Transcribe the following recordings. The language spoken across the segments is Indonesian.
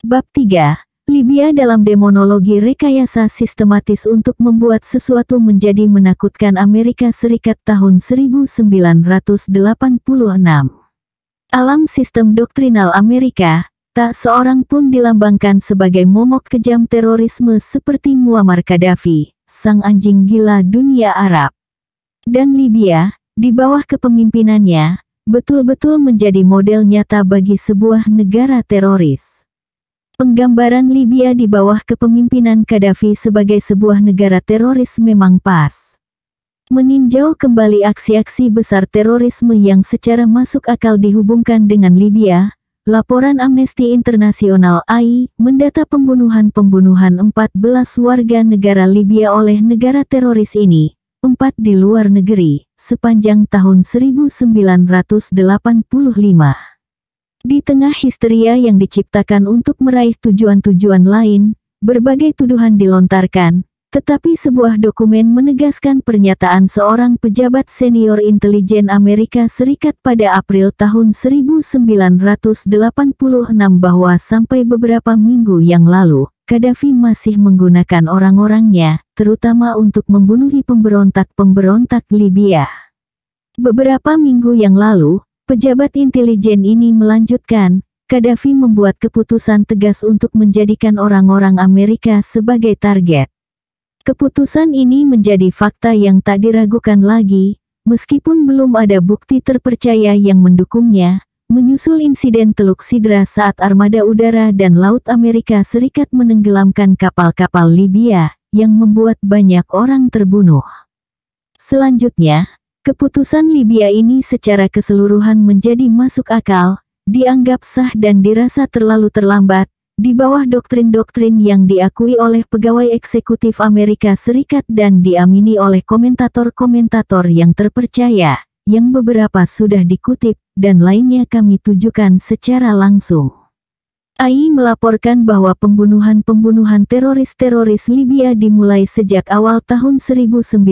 Bab 3. Libya dalam demonologi rekayasa sistematis untuk membuat sesuatu menjadi menakutkan Amerika Serikat tahun 1986. Alam sistem doktrinal Amerika, tak seorang pun dilambangkan sebagai momok kejam terorisme seperti Muammar Gaddafi, sang anjing gila dunia Arab. Dan Libya, di bawah kepemimpinannya, betul-betul menjadi model nyata bagi sebuah negara teroris. Penggambaran Libya di bawah kepemimpinan Gaddafi sebagai sebuah negara teroris memang pas. Meninjau kembali aksi-aksi besar terorisme yang secara masuk akal dihubungkan dengan Libya, laporan Amnesty International AI mendata pembunuhan-pembunuhan 14 warga negara Libya oleh negara teroris ini, empat di luar negeri, sepanjang tahun 1985. Di tengah histeria yang diciptakan untuk meraih tujuan-tujuan lain, berbagai tuduhan dilontarkan, tetapi sebuah dokumen menegaskan pernyataan seorang pejabat senior intelijen Amerika Serikat pada April tahun 1986 bahwa sampai beberapa minggu yang lalu, Gaddafi masih menggunakan orang-orangnya, terutama untuk membunuhi pemberontak-pemberontak Libya. Beberapa minggu yang lalu, Pejabat intelijen ini melanjutkan, Gaddafi membuat keputusan tegas untuk menjadikan orang-orang Amerika sebagai target. Keputusan ini menjadi fakta yang tak diragukan lagi, meskipun belum ada bukti terpercaya yang mendukungnya, menyusul insiden Teluk Sidra saat armada udara dan laut Amerika Serikat menenggelamkan kapal-kapal Libya, yang membuat banyak orang terbunuh. Selanjutnya, Keputusan Libya ini secara keseluruhan menjadi masuk akal, dianggap sah dan dirasa terlalu terlambat, di bawah doktrin-doktrin yang diakui oleh pegawai eksekutif Amerika Serikat dan diamini oleh komentator-komentator yang terpercaya, yang beberapa sudah dikutip, dan lainnya kami tujukan secara langsung. AI melaporkan bahwa pembunuhan-pembunuhan teroris-teroris Libya dimulai sejak awal tahun 1980,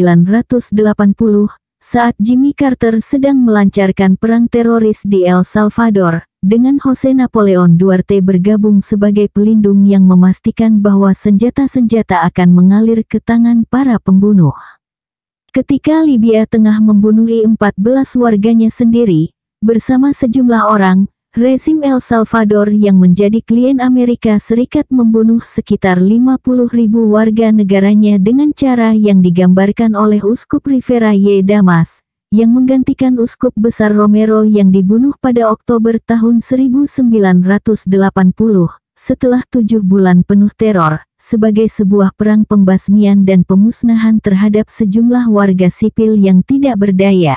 saat Jimmy Carter sedang melancarkan perang teroris di El Salvador, dengan Jose Napoleon Duarte bergabung sebagai pelindung yang memastikan bahwa senjata-senjata akan mengalir ke tangan para pembunuh. Ketika Libya tengah membunuh 14 warganya sendiri, bersama sejumlah orang, rezim El Salvador yang menjadi klien Amerika Serikat membunuh sekitar 50 ribu warga negaranya dengan cara yang digambarkan oleh Uskup Rivera Y. Damas, yang menggantikan Uskup Besar Romero yang dibunuh pada Oktober tahun 1980 setelah tujuh bulan penuh teror, sebagai sebuah perang pembasmian dan pemusnahan terhadap sejumlah warga sipil yang tidak berdaya.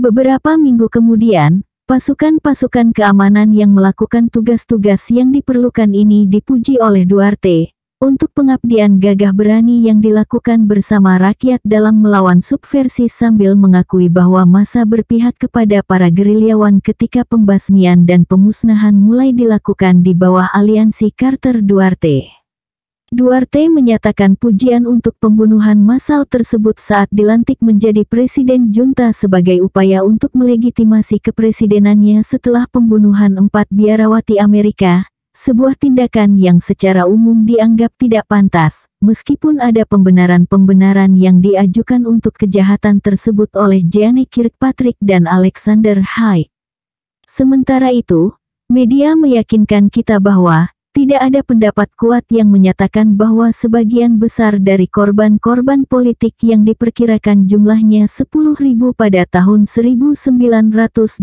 Beberapa minggu kemudian, Pasukan-pasukan keamanan yang melakukan tugas-tugas yang diperlukan ini dipuji oleh Duarte, untuk pengabdian gagah berani yang dilakukan bersama rakyat dalam melawan subversi sambil mengakui bahwa masa berpihak kepada para gerilyawan ketika pembasmian dan pemusnahan mulai dilakukan di bawah aliansi Carter Duarte. Duarte menyatakan pujian untuk pembunuhan massal tersebut saat dilantik menjadi Presiden Junta sebagai upaya untuk melegitimasi kepresidenannya setelah pembunuhan empat biarawati Amerika, sebuah tindakan yang secara umum dianggap tidak pantas, meskipun ada pembenaran-pembenaran yang diajukan untuk kejahatan tersebut oleh Gianni Kirkpatrick dan Alexander Haig. Sementara itu, media meyakinkan kita bahwa tidak ada pendapat kuat yang menyatakan bahwa sebagian besar dari korban-korban politik yang diperkirakan jumlahnya 10.000 pada tahun 1980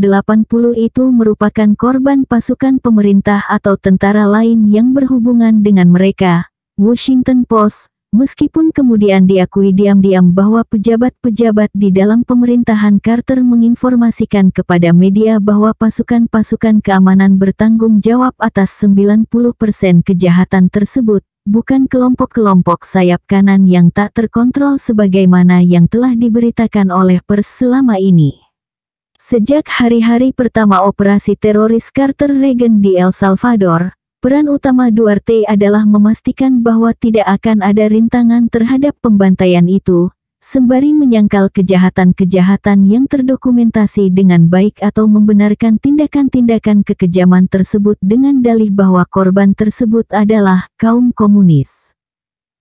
itu merupakan korban pasukan pemerintah atau tentara lain yang berhubungan dengan mereka. Washington Post, Meskipun kemudian diakui diam-diam bahwa pejabat-pejabat di dalam pemerintahan Carter menginformasikan kepada media bahwa pasukan-pasukan keamanan bertanggung jawab atas 90% kejahatan tersebut, bukan kelompok-kelompok sayap kanan yang tak terkontrol sebagaimana yang telah diberitakan oleh pers selama ini. Sejak hari-hari pertama operasi teroris Carter Reagan di El Salvador, Peran utama Duarte adalah memastikan bahwa tidak akan ada rintangan terhadap pembantaian itu, sembari menyangkal kejahatan-kejahatan yang terdokumentasi dengan baik atau membenarkan tindakan-tindakan kekejaman tersebut dengan dalih bahwa korban tersebut adalah kaum komunis.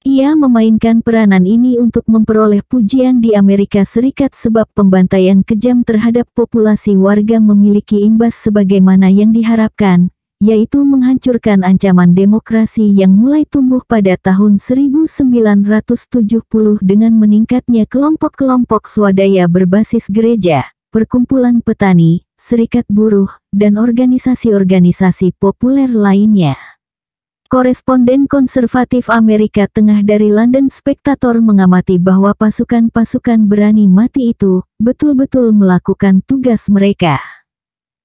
Ia memainkan peranan ini untuk memperoleh pujian di Amerika Serikat sebab pembantaian kejam terhadap populasi warga memiliki imbas sebagaimana yang diharapkan, yaitu menghancurkan ancaman demokrasi yang mulai tumbuh pada tahun 1970 dengan meningkatnya kelompok-kelompok swadaya berbasis gereja, perkumpulan petani, serikat buruh, dan organisasi-organisasi populer lainnya. Koresponden konservatif Amerika Tengah dari London Spectator mengamati bahwa pasukan-pasukan berani mati itu betul-betul melakukan tugas mereka.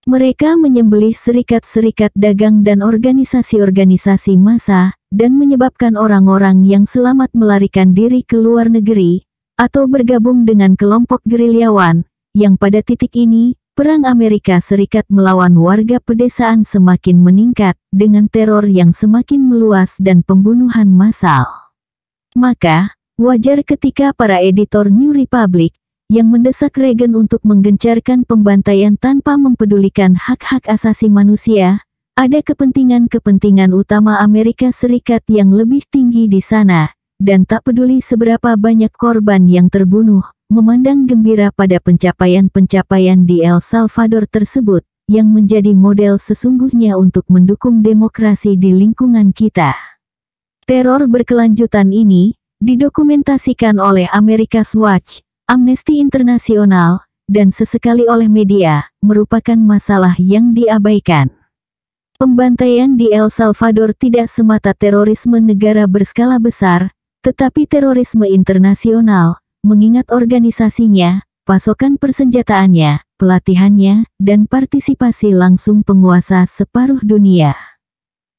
Mereka menyembelih serikat-serikat dagang dan organisasi-organisasi massa, dan menyebabkan orang-orang yang selamat melarikan diri ke luar negeri, atau bergabung dengan kelompok gerilyawan, yang pada titik ini, perang Amerika Serikat melawan warga pedesaan semakin meningkat, dengan teror yang semakin meluas dan pembunuhan massal. Maka, wajar ketika para editor New Republic, yang mendesak Reagan untuk menggencarkan pembantaian tanpa mempedulikan hak-hak asasi manusia, ada kepentingan-kepentingan utama Amerika Serikat yang lebih tinggi di sana, dan tak peduli seberapa banyak korban yang terbunuh, memandang gembira pada pencapaian-pencapaian di El Salvador tersebut, yang menjadi model sesungguhnya untuk mendukung demokrasi di lingkungan kita. Teror berkelanjutan ini didokumentasikan oleh Amerika Watch, Amnesty Internasional, dan sesekali oleh media, merupakan masalah yang diabaikan. Pembantaian di El Salvador tidak semata terorisme negara berskala besar, tetapi terorisme internasional, mengingat organisasinya, pasokan persenjataannya, pelatihannya, dan partisipasi langsung penguasa separuh dunia.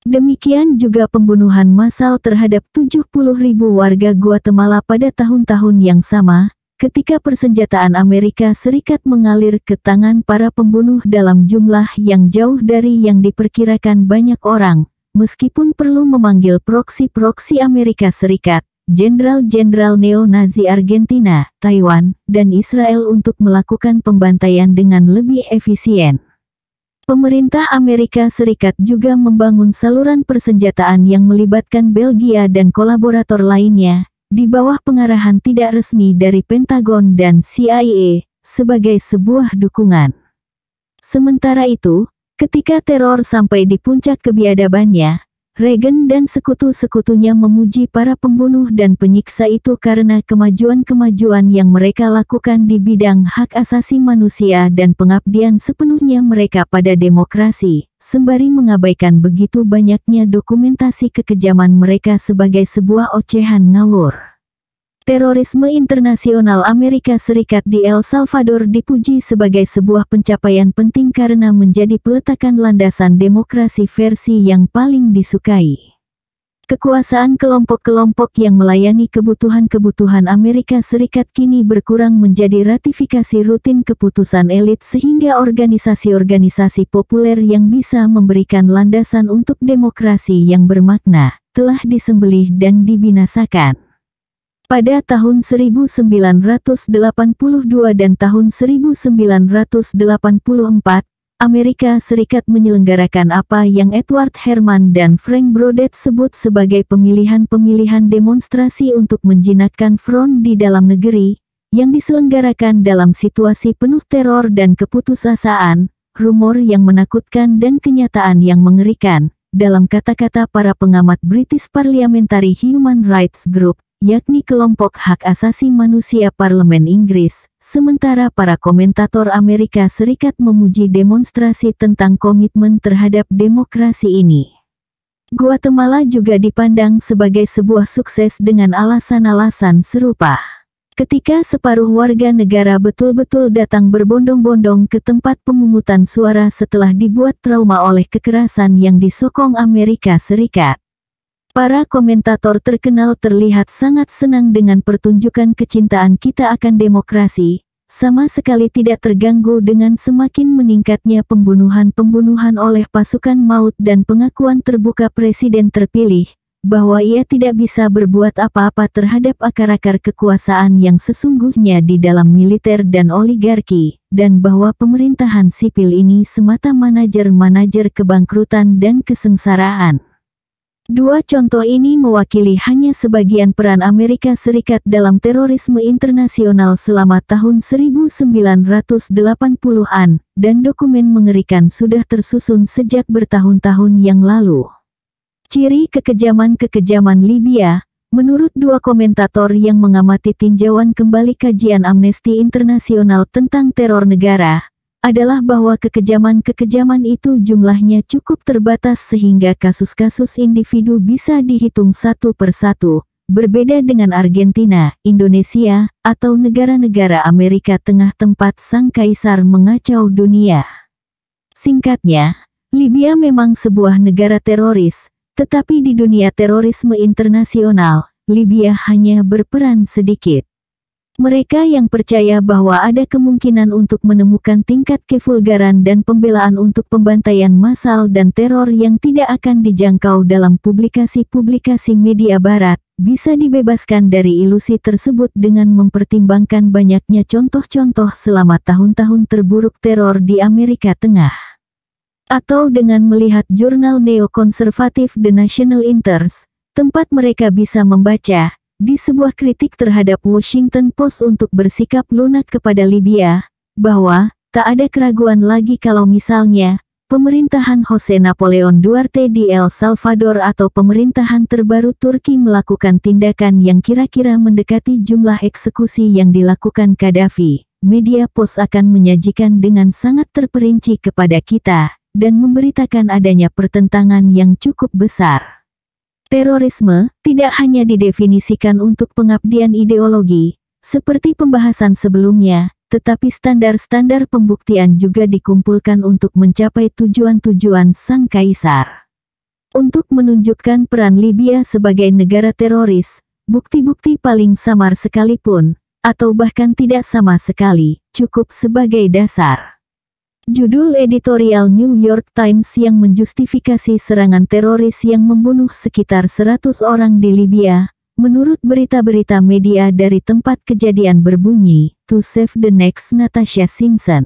Demikian juga pembunuhan massal terhadap 70 ribu warga Guatemala pada tahun-tahun yang sama, ketika persenjataan Amerika Serikat mengalir ke tangan para pembunuh dalam jumlah yang jauh dari yang diperkirakan banyak orang, meskipun perlu memanggil proksi-proksi Amerika Serikat, jenderal-jenderal neo-Nazi Argentina, Taiwan, dan Israel untuk melakukan pembantaian dengan lebih efisien. Pemerintah Amerika Serikat juga membangun saluran persenjataan yang melibatkan Belgia dan kolaborator lainnya, di bawah pengarahan tidak resmi dari Pentagon dan CIA, sebagai sebuah dukungan. Sementara itu, ketika teror sampai di puncak kebiadabannya, Regen dan sekutu-sekutunya memuji para pembunuh dan penyiksa itu karena kemajuan-kemajuan yang mereka lakukan di bidang hak asasi manusia dan pengabdian sepenuhnya mereka pada demokrasi, sembari mengabaikan begitu banyaknya dokumentasi kekejaman mereka sebagai sebuah ocehan ngawur. Terorisme internasional Amerika Serikat di El Salvador dipuji sebagai sebuah pencapaian penting karena menjadi peletakan landasan demokrasi versi yang paling disukai. Kekuasaan kelompok-kelompok yang melayani kebutuhan-kebutuhan Amerika Serikat kini berkurang menjadi ratifikasi rutin keputusan elit sehingga organisasi-organisasi populer yang bisa memberikan landasan untuk demokrasi yang bermakna telah disembelih dan dibinasakan. Pada tahun 1982 dan tahun 1984, Amerika Serikat menyelenggarakan apa yang Edward Herman dan Frank Brodet sebut sebagai pemilihan-pemilihan demonstrasi untuk menjinakkan front di dalam negeri, yang diselenggarakan dalam situasi penuh teror dan keputusasaan, rumor yang menakutkan dan kenyataan yang mengerikan, dalam kata-kata para pengamat British Parliamentary Human Rights Group, yakni kelompok hak asasi manusia parlemen Inggris, sementara para komentator Amerika Serikat memuji demonstrasi tentang komitmen terhadap demokrasi ini. Guatemala juga dipandang sebagai sebuah sukses dengan alasan-alasan serupa. Ketika separuh warga negara betul-betul datang berbondong-bondong ke tempat pemungutan suara setelah dibuat trauma oleh kekerasan yang disokong Amerika Serikat. Para komentator terkenal terlihat sangat senang dengan pertunjukan kecintaan kita akan demokrasi, sama sekali tidak terganggu dengan semakin meningkatnya pembunuhan-pembunuhan oleh pasukan maut dan pengakuan terbuka presiden terpilih, bahwa ia tidak bisa berbuat apa-apa terhadap akar-akar kekuasaan yang sesungguhnya di dalam militer dan oligarki, dan bahwa pemerintahan sipil ini semata manajer-manajer kebangkrutan dan kesengsaraan. Dua contoh ini mewakili hanya sebagian peran Amerika Serikat dalam terorisme internasional selama tahun 1980-an, dan dokumen mengerikan sudah tersusun sejak bertahun-tahun yang lalu. Ciri kekejaman-kekejaman Libya, menurut dua komentator yang mengamati tinjauan kembali kajian amnesti Internasional tentang teror negara, adalah bahwa kekejaman-kekejaman itu jumlahnya cukup terbatas sehingga kasus-kasus individu bisa dihitung satu per satu, berbeda dengan Argentina, Indonesia, atau negara-negara Amerika Tengah tempat sang kaisar mengacau dunia. Singkatnya, Libya memang sebuah negara teroris, tetapi di dunia terorisme internasional, Libya hanya berperan sedikit. Mereka yang percaya bahwa ada kemungkinan untuk menemukan tingkat kevulgaran dan pembelaan untuk pembantaian massal dan teror yang tidak akan dijangkau dalam publikasi-publikasi media barat, bisa dibebaskan dari ilusi tersebut dengan mempertimbangkan banyaknya contoh-contoh selama tahun-tahun terburuk teror di Amerika Tengah. Atau dengan melihat jurnal neokonservatif The National Interest, tempat mereka bisa membaca, di sebuah kritik terhadap Washington Post untuk bersikap lunak kepada Libya, bahwa tak ada keraguan lagi kalau misalnya pemerintahan Jose Napoleon Duarte di El Salvador atau pemerintahan terbaru Turki melakukan tindakan yang kira-kira mendekati jumlah eksekusi yang dilakukan Gaddafi. Media Post akan menyajikan dengan sangat terperinci kepada kita, dan memberitakan adanya pertentangan yang cukup besar. Terorisme tidak hanya didefinisikan untuk pengabdian ideologi, seperti pembahasan sebelumnya, tetapi standar-standar pembuktian juga dikumpulkan untuk mencapai tujuan-tujuan sang kaisar. Untuk menunjukkan peran Libya sebagai negara teroris, bukti-bukti paling samar sekalipun, atau bahkan tidak sama sekali, cukup sebagai dasar. Judul editorial New York Times yang menjustifikasi serangan teroris yang membunuh sekitar 100 orang di Libya, menurut berita-berita media dari tempat kejadian berbunyi, To Save the Next Natasha Simpson.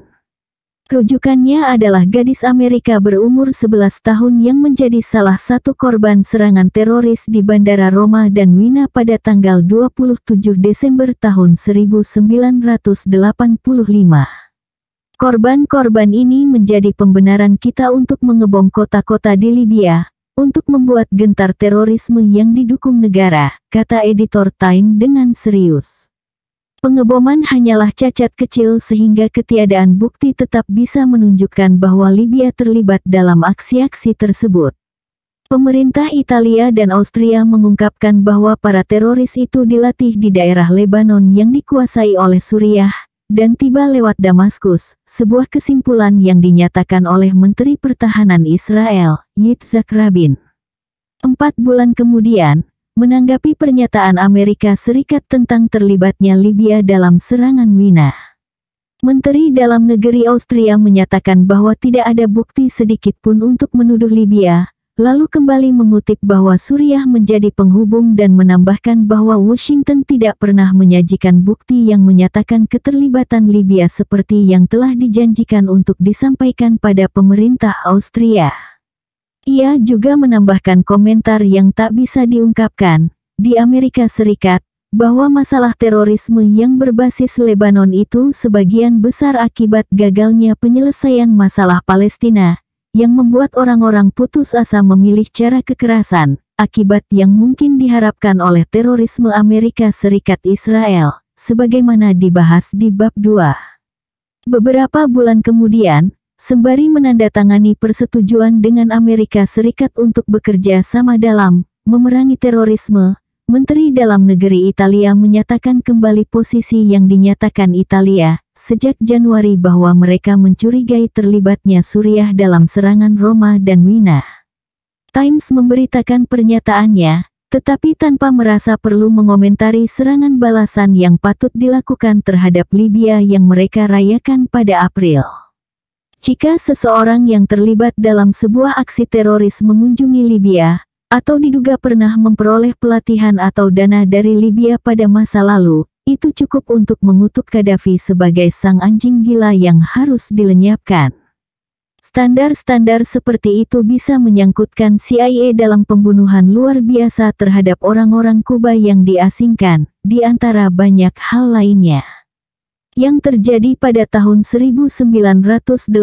Rujukannya adalah gadis Amerika berumur 11 tahun yang menjadi salah satu korban serangan teroris di Bandara Roma dan Wina pada tanggal 27 Desember tahun 1985. Korban-korban ini menjadi pembenaran kita untuk mengebom kota-kota di Libya, untuk membuat gentar terorisme yang didukung negara, kata editor Time dengan serius. Pengeboman hanyalah cacat kecil sehingga ketiadaan bukti tetap bisa menunjukkan bahwa Libya terlibat dalam aksi-aksi tersebut. Pemerintah Italia dan Austria mengungkapkan bahwa para teroris itu dilatih di daerah Lebanon yang dikuasai oleh Suriah, dan tiba lewat Damaskus, sebuah kesimpulan yang dinyatakan oleh Menteri Pertahanan Israel, Yitzhak Rabin. Empat bulan kemudian, menanggapi pernyataan Amerika Serikat tentang terlibatnya Libya dalam serangan Wina. Menteri Dalam Negeri Austria menyatakan bahwa tidak ada bukti sedikit pun untuk menuduh Libya lalu kembali mengutip bahwa Suriah menjadi penghubung dan menambahkan bahwa Washington tidak pernah menyajikan bukti yang menyatakan keterlibatan Libya seperti yang telah dijanjikan untuk disampaikan pada pemerintah Austria. Ia juga menambahkan komentar yang tak bisa diungkapkan di Amerika Serikat bahwa masalah terorisme yang berbasis Lebanon itu sebagian besar akibat gagalnya penyelesaian masalah Palestina yang membuat orang-orang putus asa memilih cara kekerasan, akibat yang mungkin diharapkan oleh terorisme Amerika Serikat Israel, sebagaimana dibahas di bab 2. Beberapa bulan kemudian, sembari menandatangani persetujuan dengan Amerika Serikat untuk bekerja sama dalam memerangi terorisme, Menteri Dalam Negeri Italia menyatakan kembali posisi yang dinyatakan Italia sejak Januari bahwa mereka mencurigai terlibatnya Suriah dalam serangan Roma dan Wina. Times memberitakan pernyataannya, tetapi tanpa merasa perlu mengomentari serangan balasan yang patut dilakukan terhadap Libya yang mereka rayakan pada April. Jika seseorang yang terlibat dalam sebuah aksi teroris mengunjungi Libya, atau diduga pernah memperoleh pelatihan atau dana dari Libya pada masa lalu, itu cukup untuk mengutuk Gaddafi sebagai sang anjing gila yang harus dilenyapkan. Standar-standar seperti itu bisa menyangkutkan CIA dalam pembunuhan luar biasa terhadap orang-orang Kuba yang diasingkan, di antara banyak hal lainnya yang terjadi pada tahun 1985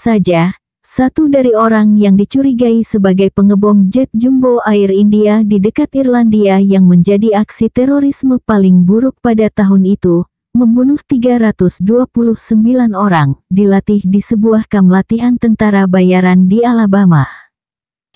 saja, satu dari orang yang dicurigai sebagai pengebom jet jumbo Air India di dekat Irlandia yang menjadi aksi terorisme paling buruk pada tahun itu, membunuh 329 orang, dilatih di sebuah kam latihan tentara bayaran di Alabama.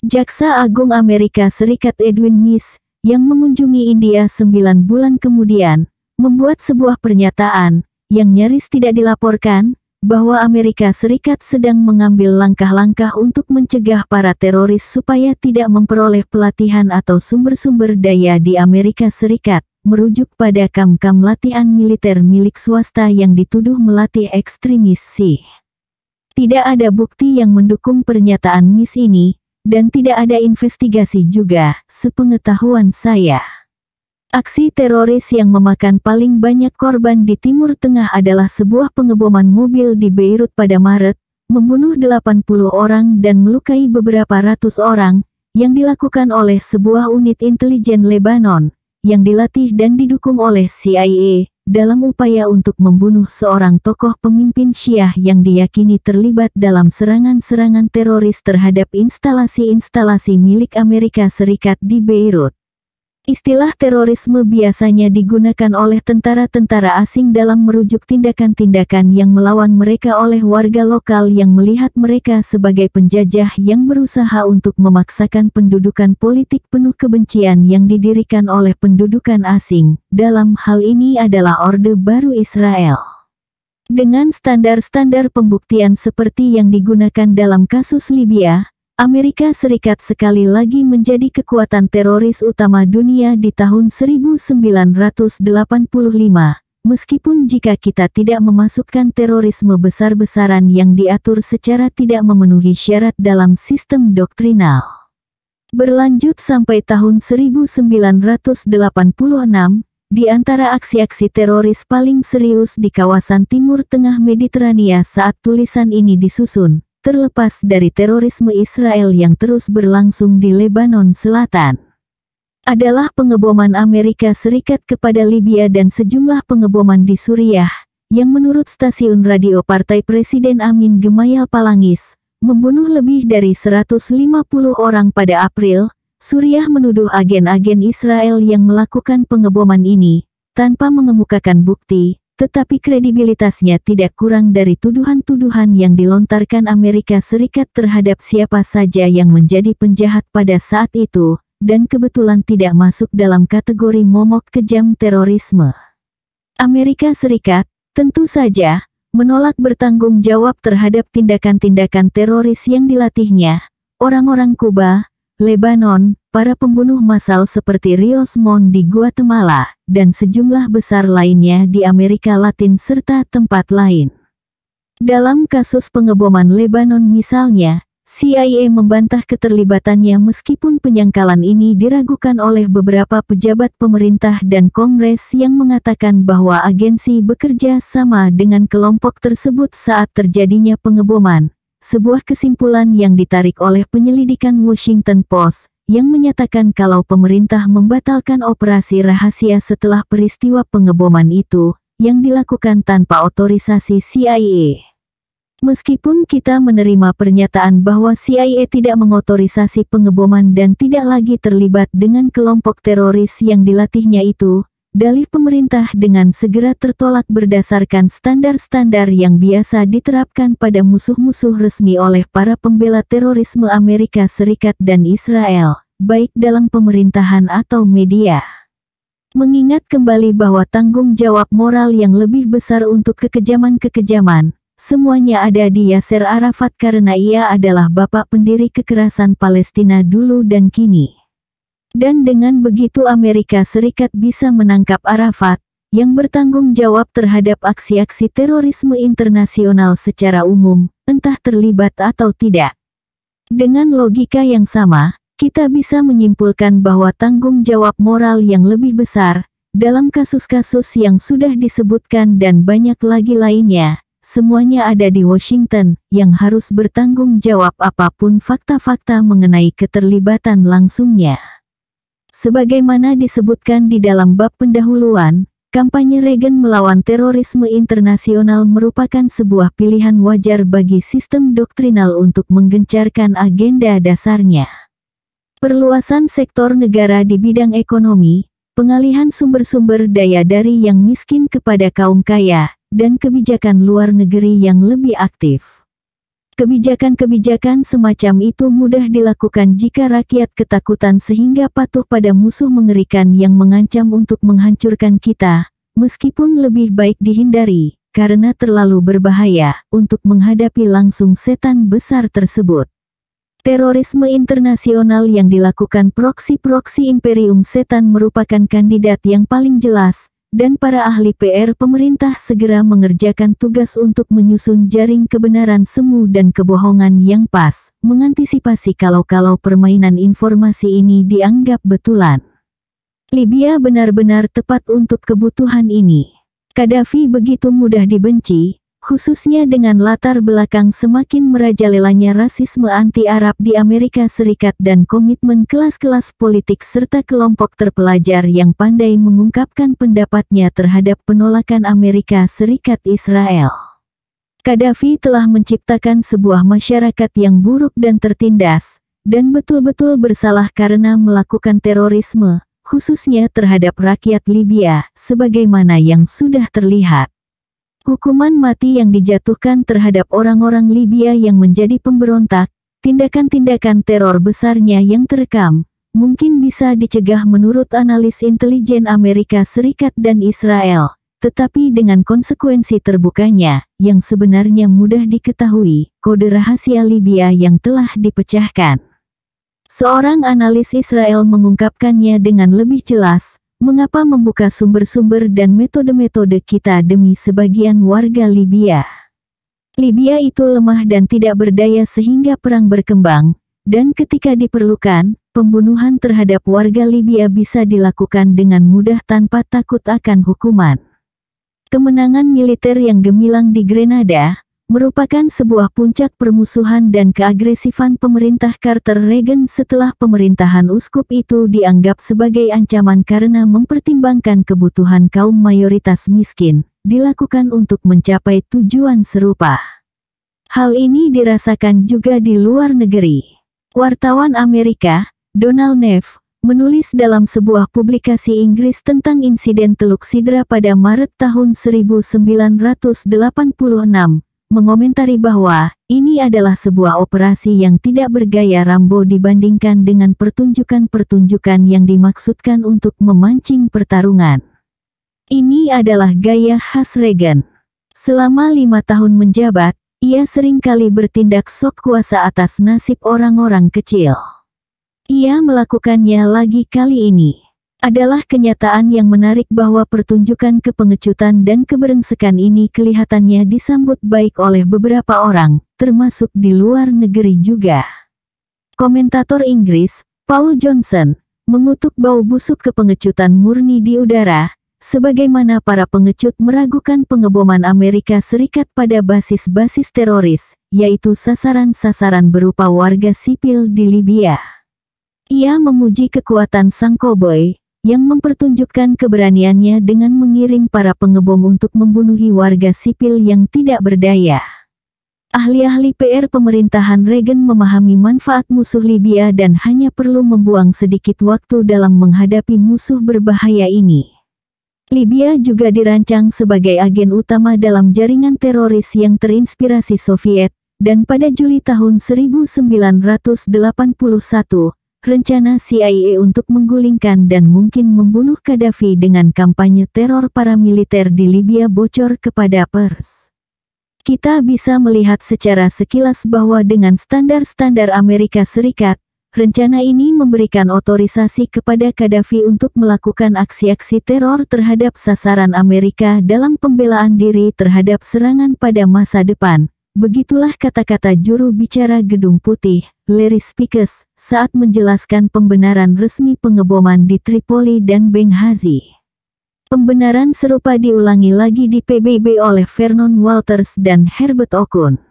Jaksa Agung Amerika Serikat Edwin Meese, yang mengunjungi India 9 bulan kemudian, membuat sebuah pernyataan, yang nyaris tidak dilaporkan, bahwa Amerika Serikat sedang mengambil langkah-langkah untuk mencegah para teroris supaya tidak memperoleh pelatihan atau sumber-sumber daya di Amerika Serikat, merujuk pada kam-kam latihan militer milik swasta yang dituduh melatih ekstremis Sih. Tidak ada bukti yang mendukung pernyataan Miss ini, dan tidak ada investigasi juga, sepengetahuan saya. Aksi teroris yang memakan paling banyak korban di Timur Tengah adalah sebuah pengeboman mobil di Beirut pada Maret, membunuh 80 orang dan melukai beberapa ratus orang, yang dilakukan oleh sebuah unit intelijen Lebanon, yang dilatih dan didukung oleh CIA, dalam upaya untuk membunuh seorang tokoh pemimpin Syiah yang diyakini terlibat dalam serangan-serangan teroris terhadap instalasi-instalasi milik Amerika Serikat di Beirut. Istilah terorisme biasanya digunakan oleh tentara-tentara asing dalam merujuk tindakan-tindakan yang melawan mereka oleh warga lokal yang melihat mereka sebagai penjajah yang berusaha untuk memaksakan pendudukan politik penuh kebencian yang didirikan oleh pendudukan asing. Dalam hal ini adalah Orde Baru Israel. Dengan standar-standar pembuktian seperti yang digunakan dalam kasus Libya, Amerika Serikat sekali lagi menjadi kekuatan teroris utama dunia di tahun 1985, meskipun jika kita tidak memasukkan terorisme besar-besaran yang diatur secara tidak memenuhi syarat dalam sistem doktrinal. Berlanjut sampai tahun 1986, di antara aksi-aksi teroris paling serius di kawasan Timur Tengah Mediterania saat tulisan ini disusun, terlepas dari terorisme Israel yang terus berlangsung di Lebanon Selatan adalah pengeboman Amerika Serikat kepada Libya dan sejumlah pengeboman di Suriah, yang menurut stasiun radio Partai Presiden Amin Gemayal Palangis, membunuh lebih dari 150 orang pada April, Suriah menuduh agen-agen Israel yang melakukan pengeboman ini, tanpa mengemukakan bukti, tetapi kredibilitasnya tidak kurang dari tuduhan-tuduhan yang dilontarkan Amerika Serikat terhadap siapa saja yang menjadi penjahat pada saat itu, dan kebetulan tidak masuk dalam kategori momok kejam terorisme. Amerika Serikat, tentu saja, menolak bertanggung jawab terhadap tindakan-tindakan teroris yang dilatihnya, orang-orang Kuba, Lebanon, para pembunuh massal seperti Riosmond di Guatemala, dan sejumlah besar lainnya di Amerika Latin serta tempat lain. Dalam kasus pengeboman Lebanon misalnya, CIA membantah keterlibatannya meskipun penyangkalan ini diragukan oleh beberapa pejabat pemerintah dan kongres yang mengatakan bahwa agensi bekerja sama dengan kelompok tersebut saat terjadinya pengeboman, sebuah kesimpulan yang ditarik oleh penyelidikan Washington Post, yang menyatakan kalau pemerintah membatalkan operasi rahasia setelah peristiwa pengeboman itu, yang dilakukan tanpa otorisasi CIA. Meskipun kita menerima pernyataan bahwa CIA tidak mengotorisasi pengeboman dan tidak lagi terlibat dengan kelompok teroris yang dilatihnya itu, dalih pemerintah dengan segera tertolak berdasarkan standar-standar yang biasa diterapkan pada musuh-musuh resmi oleh para pembela terorisme Amerika Serikat dan Israel, baik dalam pemerintahan atau media. Mengingat kembali bahwa tanggung jawab moral yang lebih besar untuk kekejaman-kekejaman, semuanya ada di Yasser Arafat karena ia adalah bapak pendiri kekerasan Palestina dulu dan kini. Dan dengan begitu Amerika Serikat bisa menangkap Arafat, yang bertanggung jawab terhadap aksi-aksi terorisme internasional secara umum, entah terlibat atau tidak. Dengan logika yang sama, kita bisa menyimpulkan bahwa tanggung jawab moral yang lebih besar, dalam kasus-kasus yang sudah disebutkan dan banyak lagi lainnya, semuanya ada di Washington, yang harus bertanggung jawab apapun fakta-fakta mengenai keterlibatan langsungnya. Sebagaimana disebutkan di dalam bab pendahuluan, kampanye Reagan melawan terorisme internasional merupakan sebuah pilihan wajar bagi sistem doktrinal untuk menggencarkan agenda dasarnya. Perluasan sektor negara di bidang ekonomi, pengalihan sumber-sumber daya dari yang miskin kepada kaum kaya, dan kebijakan luar negeri yang lebih aktif. Kebijakan-kebijakan semacam itu mudah dilakukan jika rakyat ketakutan sehingga patuh pada musuh mengerikan yang mengancam untuk menghancurkan kita, meskipun lebih baik dihindari, karena terlalu berbahaya untuk menghadapi langsung setan besar tersebut. Terorisme internasional yang dilakukan proksi-proksi imperium setan merupakan kandidat yang paling jelas, dan para ahli PR pemerintah segera mengerjakan tugas untuk menyusun jaring kebenaran semu dan kebohongan yang pas, mengantisipasi kalau-kalau permainan informasi ini dianggap betulan. Libya benar-benar tepat untuk kebutuhan ini. Kadhafi begitu mudah dibenci, khususnya dengan latar belakang semakin merajalelanya rasisme anti-Arab di Amerika Serikat dan komitmen kelas-kelas politik serta kelompok terpelajar yang pandai mengungkapkan pendapatnya terhadap penolakan Amerika Serikat Israel. Kadafi telah menciptakan sebuah masyarakat yang buruk dan tertindas, dan betul-betul bersalah karena melakukan terorisme, khususnya terhadap rakyat Libya, sebagaimana yang sudah terlihat. Hukuman mati yang dijatuhkan terhadap orang-orang Libya yang menjadi pemberontak, tindakan-tindakan teror besarnya yang terekam, mungkin bisa dicegah menurut analis intelijen Amerika Serikat dan Israel. Tetapi dengan konsekuensi terbukanya, yang sebenarnya mudah diketahui, kode rahasia Libya yang telah dipecahkan. Seorang analis Israel mengungkapkannya dengan lebih jelas, Mengapa membuka sumber-sumber dan metode-metode kita demi sebagian warga Libya? Libya itu lemah dan tidak berdaya sehingga perang berkembang, dan ketika diperlukan, pembunuhan terhadap warga Libya bisa dilakukan dengan mudah tanpa takut akan hukuman. Kemenangan militer yang gemilang di Grenada, merupakan sebuah puncak permusuhan dan keagresifan pemerintah Carter Reagan setelah pemerintahan uskup itu dianggap sebagai ancaman karena mempertimbangkan kebutuhan kaum mayoritas miskin, dilakukan untuk mencapai tujuan serupa. Hal ini dirasakan juga di luar negeri. Wartawan Amerika, Donald Neff, menulis dalam sebuah publikasi Inggris tentang insiden Teluk Sidra pada Maret tahun 1986, mengomentari bahwa ini adalah sebuah operasi yang tidak bergaya Rambo dibandingkan dengan pertunjukan-pertunjukan yang dimaksudkan untuk memancing pertarungan. Ini adalah gaya khas Reagan. Selama lima tahun menjabat, ia seringkali bertindak sok kuasa atas nasib orang-orang kecil. Ia melakukannya lagi kali ini adalah kenyataan yang menarik bahwa pertunjukan kepengecutan dan keberengsekan ini kelihatannya disambut baik oleh beberapa orang, termasuk di luar negeri juga. Komentator Inggris, Paul Johnson, mengutuk bau busuk kepengecutan murni di udara, sebagaimana para pengecut meragukan pengeboman Amerika Serikat pada basis-basis teroris, yaitu sasaran-sasaran berupa warga sipil di Libya. Ia memuji kekuatan sang koboi, yang mempertunjukkan keberaniannya dengan mengirim para pengebom untuk membunuhi warga sipil yang tidak berdaya. Ahli-ahli PR pemerintahan Reagan memahami manfaat musuh Libya dan hanya perlu membuang sedikit waktu dalam menghadapi musuh berbahaya ini. Libya juga dirancang sebagai agen utama dalam jaringan teroris yang terinspirasi Soviet, dan pada Juli tahun 1981, rencana CIA untuk menggulingkan dan mungkin membunuh Gaddafi dengan kampanye teror paramiliter di Libya bocor kepada pers. Kita bisa melihat secara sekilas bahwa dengan standar-standar Amerika Serikat, rencana ini memberikan otorisasi kepada Gaddafi untuk melakukan aksi-aksi teror terhadap sasaran Amerika dalam pembelaan diri terhadap serangan pada masa depan, Begitulah kata-kata juru bicara Gedung Putih, Larry Pikes, saat menjelaskan pembenaran resmi pengeboman di Tripoli dan Benghazi. Pembenaran serupa diulangi lagi di PBB oleh Vernon Walters dan Herbert Okun.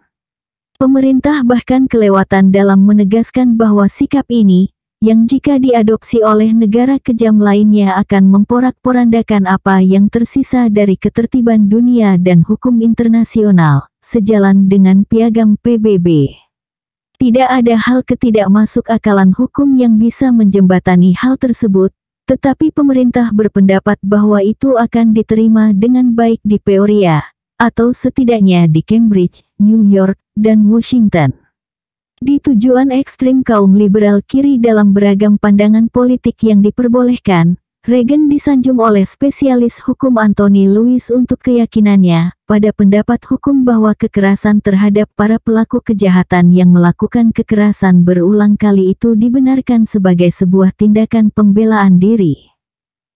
Pemerintah bahkan kelewatan dalam menegaskan bahwa sikap ini, yang jika diadopsi oleh negara kejam lainnya akan memporak-porandakan apa yang tersisa dari ketertiban dunia dan hukum internasional sejalan dengan piagam PBB. Tidak ada hal ketidakmasuk akalan hukum yang bisa menjembatani hal tersebut, tetapi pemerintah berpendapat bahwa itu akan diterima dengan baik di Peoria, atau setidaknya di Cambridge, New York, dan Washington. Di tujuan ekstrim kaum liberal kiri dalam beragam pandangan politik yang diperbolehkan, Regen disanjung oleh spesialis hukum Anthony Lewis untuk keyakinannya pada pendapat hukum bahwa kekerasan terhadap para pelaku kejahatan yang melakukan kekerasan berulang kali itu dibenarkan sebagai sebuah tindakan pembelaan diri.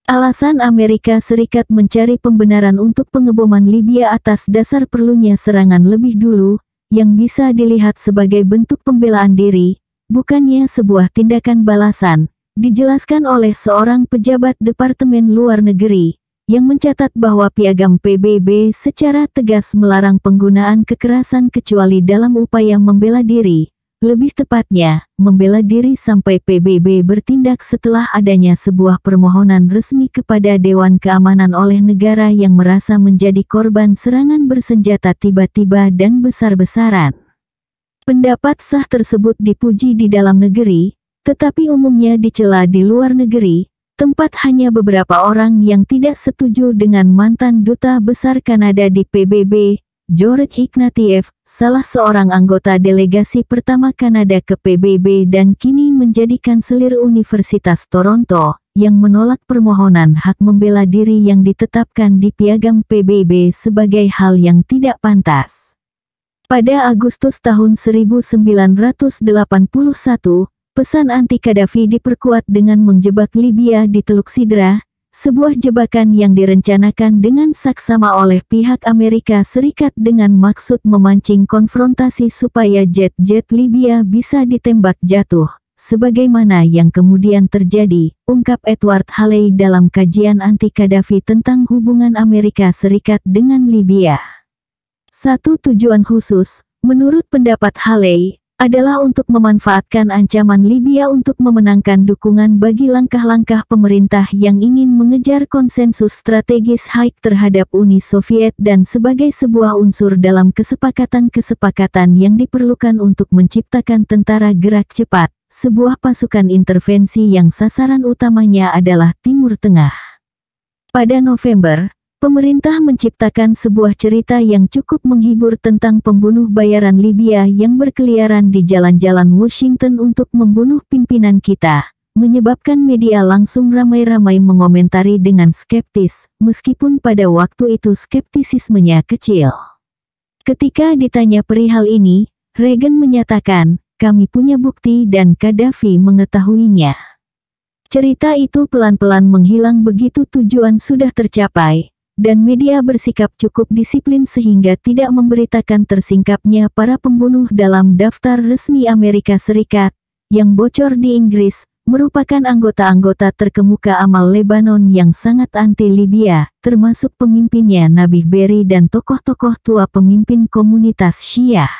Alasan Amerika Serikat mencari pembenaran untuk pengeboman Libya atas dasar perlunya serangan lebih dulu, yang bisa dilihat sebagai bentuk pembelaan diri, bukannya sebuah tindakan balasan, dijelaskan oleh seorang pejabat Departemen Luar Negeri, yang mencatat bahwa piagam PBB secara tegas melarang penggunaan kekerasan kecuali dalam upaya membela diri, lebih tepatnya, membela diri sampai PBB bertindak setelah adanya sebuah permohonan resmi kepada Dewan Keamanan oleh negara yang merasa menjadi korban serangan bersenjata tiba-tiba dan besar-besaran. Pendapat sah tersebut dipuji di dalam negeri, tetapi umumnya dicela di luar negeri, tempat hanya beberapa orang yang tidak setuju dengan mantan duta besar Kanada di PBB, George Ignatieff, salah seorang anggota delegasi pertama Kanada ke PBB dan kini menjadi kanselir Universitas Toronto, yang menolak permohonan hak membela diri yang ditetapkan di piagam PBB sebagai hal yang tidak pantas. Pada Agustus tahun 1981, Pesan anti-Kadhafi diperkuat dengan menjebak Libya di Teluk Sidra, sebuah jebakan yang direncanakan dengan saksama oleh pihak Amerika Serikat dengan maksud memancing konfrontasi supaya jet-jet Libya bisa ditembak jatuh. Sebagaimana yang kemudian terjadi, ungkap Edward Halley dalam kajian anti-Kadhafi tentang hubungan Amerika Serikat dengan Libya. Satu tujuan khusus, menurut pendapat Halley, adalah untuk memanfaatkan ancaman Libya untuk memenangkan dukungan bagi langkah-langkah pemerintah yang ingin mengejar konsensus strategis Haik terhadap Uni Soviet dan sebagai sebuah unsur dalam kesepakatan-kesepakatan yang diperlukan untuk menciptakan tentara gerak cepat, sebuah pasukan intervensi yang sasaran utamanya adalah Timur Tengah. Pada November, pemerintah menciptakan sebuah cerita yang cukup menghibur tentang pembunuh bayaran Libya yang berkeliaran di jalan-jalan Washington untuk membunuh pimpinan kita, menyebabkan media langsung ramai-ramai mengomentari dengan skeptis, meskipun pada waktu itu skeptisismenya kecil. Ketika ditanya perihal ini, Reagan menyatakan, kami punya bukti dan Gaddafi mengetahuinya. Cerita itu pelan-pelan menghilang begitu tujuan sudah tercapai, dan media bersikap cukup disiplin sehingga tidak memberitakan tersingkapnya para pembunuh dalam daftar resmi Amerika Serikat, yang bocor di Inggris, merupakan anggota-anggota terkemuka Amal Lebanon yang sangat anti-Libya, termasuk pemimpinnya Nabi Berry dan tokoh-tokoh tua pemimpin komunitas Syiah.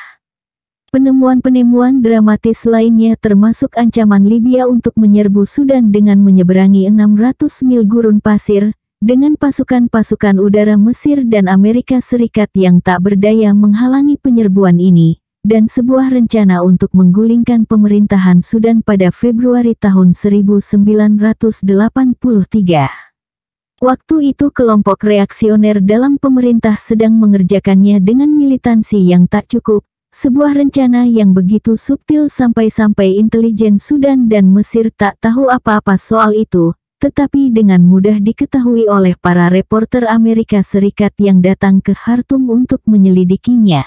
Penemuan-penemuan dramatis lainnya termasuk ancaman Libya untuk menyerbu Sudan dengan menyeberangi 600 mil gurun pasir, dengan pasukan-pasukan udara Mesir dan Amerika Serikat yang tak berdaya menghalangi penyerbuan ini, dan sebuah rencana untuk menggulingkan pemerintahan Sudan pada Februari tahun 1983. Waktu itu kelompok reaksioner dalam pemerintah sedang mengerjakannya dengan militansi yang tak cukup, sebuah rencana yang begitu subtil sampai-sampai intelijen Sudan dan Mesir tak tahu apa-apa soal itu, tetapi dengan mudah diketahui oleh para reporter Amerika Serikat yang datang ke Khartoum untuk menyelidikinya.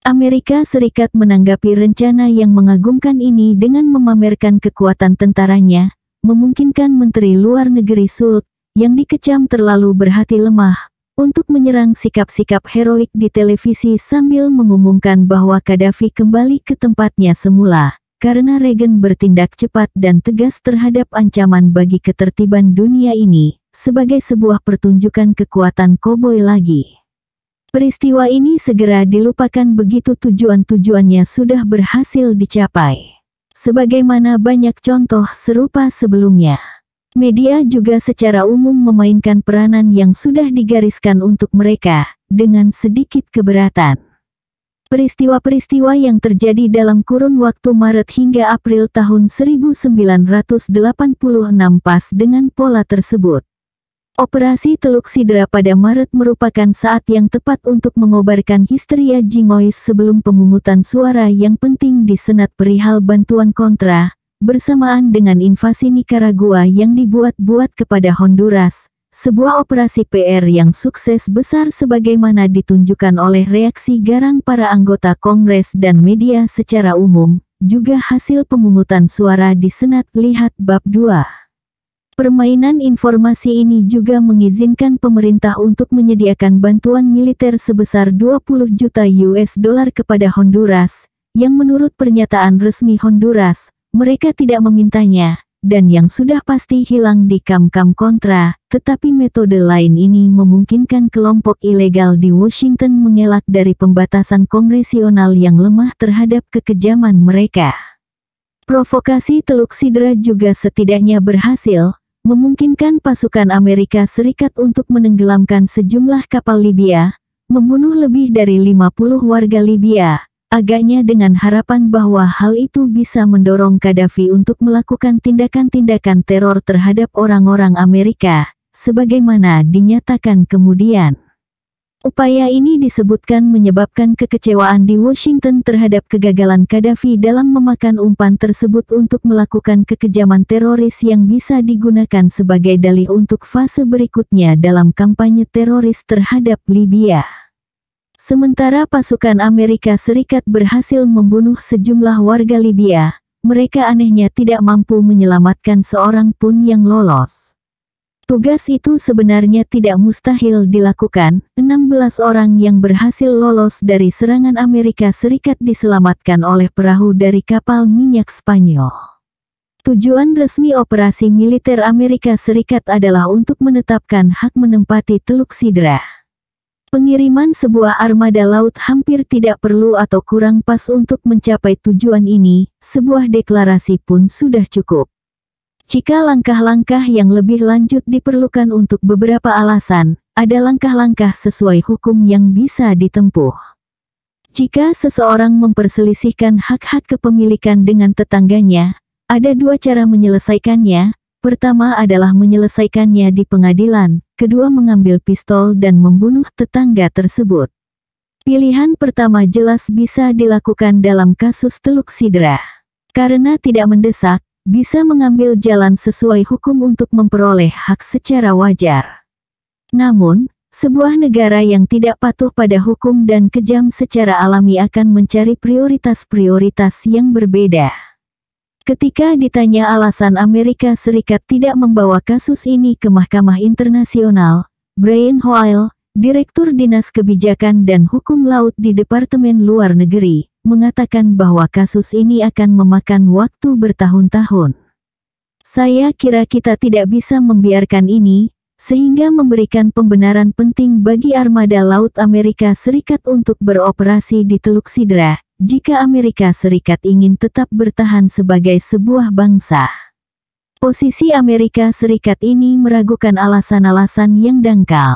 Amerika Serikat menanggapi rencana yang mengagumkan ini dengan memamerkan kekuatan tentaranya, memungkinkan Menteri Luar Negeri Sult, yang dikecam terlalu berhati lemah, untuk menyerang sikap-sikap heroik di televisi sambil mengumumkan bahwa Gaddafi kembali ke tempatnya semula. Karena Regen bertindak cepat dan tegas terhadap ancaman bagi ketertiban dunia ini, sebagai sebuah pertunjukan kekuatan koboi lagi. Peristiwa ini segera dilupakan begitu tujuan-tujuannya sudah berhasil dicapai. Sebagaimana banyak contoh serupa sebelumnya. Media juga secara umum memainkan peranan yang sudah digariskan untuk mereka, dengan sedikit keberatan. Peristiwa-peristiwa yang terjadi dalam kurun waktu Maret hingga April tahun 1986 pas dengan pola tersebut. Operasi Teluk Sidra pada Maret merupakan saat yang tepat untuk mengobarkan histeria Jingois sebelum pemungutan suara yang penting di Senat perihal bantuan kontra, bersamaan dengan invasi Nicaragua yang dibuat-buat kepada Honduras, sebuah operasi PR yang sukses besar sebagaimana ditunjukkan oleh reaksi garang para anggota Kongres dan media secara umum, juga hasil pemungutan suara di Senat lihat bab 2. Permainan informasi ini juga mengizinkan pemerintah untuk menyediakan bantuan militer sebesar 20 juta US dollar kepada Honduras, yang menurut pernyataan resmi Honduras, mereka tidak memintanya, dan yang sudah pasti hilang di kam-kam kontra, tetapi metode lain ini memungkinkan kelompok ilegal di Washington mengelak dari pembatasan kongresional yang lemah terhadap kekejaman mereka. Provokasi Teluk Sidra juga setidaknya berhasil, memungkinkan pasukan Amerika Serikat untuk menenggelamkan sejumlah kapal Libya, membunuh lebih dari 50 warga Libya, agaknya dengan harapan bahwa hal itu bisa mendorong Gaddafi untuk melakukan tindakan-tindakan teror terhadap orang-orang Amerika, sebagaimana dinyatakan kemudian. Upaya ini disebutkan menyebabkan kekecewaan di Washington terhadap kegagalan Gaddafi dalam memakan umpan tersebut untuk melakukan kekejaman teroris yang bisa digunakan sebagai dalih untuk fase berikutnya dalam kampanye teroris terhadap Libya. Sementara pasukan Amerika Serikat berhasil membunuh sejumlah warga Libya, mereka anehnya tidak mampu menyelamatkan seorang pun yang lolos. Tugas itu sebenarnya tidak mustahil dilakukan, 16 orang yang berhasil lolos dari serangan Amerika Serikat diselamatkan oleh perahu dari kapal minyak Spanyol. Tujuan resmi operasi militer Amerika Serikat adalah untuk menetapkan hak menempati Teluk Sidra. Pengiriman sebuah armada laut hampir tidak perlu atau kurang pas untuk mencapai tujuan ini, sebuah deklarasi pun sudah cukup. Jika langkah-langkah yang lebih lanjut diperlukan untuk beberapa alasan, ada langkah-langkah sesuai hukum yang bisa ditempuh. Jika seseorang memperselisihkan hak-hak kepemilikan dengan tetangganya, ada dua cara menyelesaikannya. Pertama adalah menyelesaikannya di pengadilan, kedua mengambil pistol dan membunuh tetangga tersebut. Pilihan pertama jelas bisa dilakukan dalam kasus Teluk Sidra. Karena tidak mendesak, bisa mengambil jalan sesuai hukum untuk memperoleh hak secara wajar. Namun, sebuah negara yang tidak patuh pada hukum dan kejam secara alami akan mencari prioritas-prioritas yang berbeda. Ketika ditanya alasan Amerika Serikat tidak membawa kasus ini ke Mahkamah Internasional, Brian Hoyle, Direktur Dinas Kebijakan dan Hukum Laut di Departemen Luar Negeri, mengatakan bahwa kasus ini akan memakan waktu bertahun-tahun. Saya kira kita tidak bisa membiarkan ini, sehingga memberikan pembenaran penting bagi armada laut Amerika Serikat untuk beroperasi di Teluk Sidra, jika Amerika Serikat ingin tetap bertahan sebagai sebuah bangsa. Posisi Amerika Serikat ini meragukan alasan-alasan yang dangkal.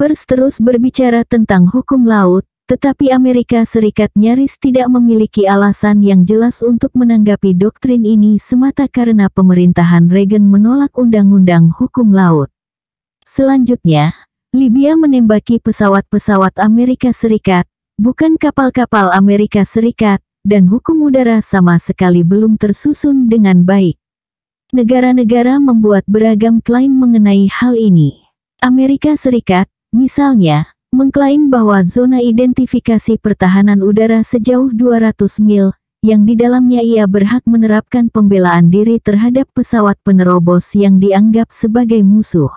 Pers terus berbicara tentang hukum laut, tetapi Amerika Serikat nyaris tidak memiliki alasan yang jelas untuk menanggapi doktrin ini semata karena pemerintahan Reagan menolak Undang-Undang Hukum Laut. Selanjutnya, Libya menembaki pesawat-pesawat Amerika Serikat, bukan kapal-kapal Amerika Serikat, dan hukum udara sama sekali belum tersusun dengan baik. Negara-negara membuat beragam klaim mengenai hal ini. Amerika Serikat, misalnya, mengklaim bahwa zona identifikasi pertahanan udara sejauh 200 mil, yang di dalamnya ia berhak menerapkan pembelaan diri terhadap pesawat penerobos yang dianggap sebagai musuh.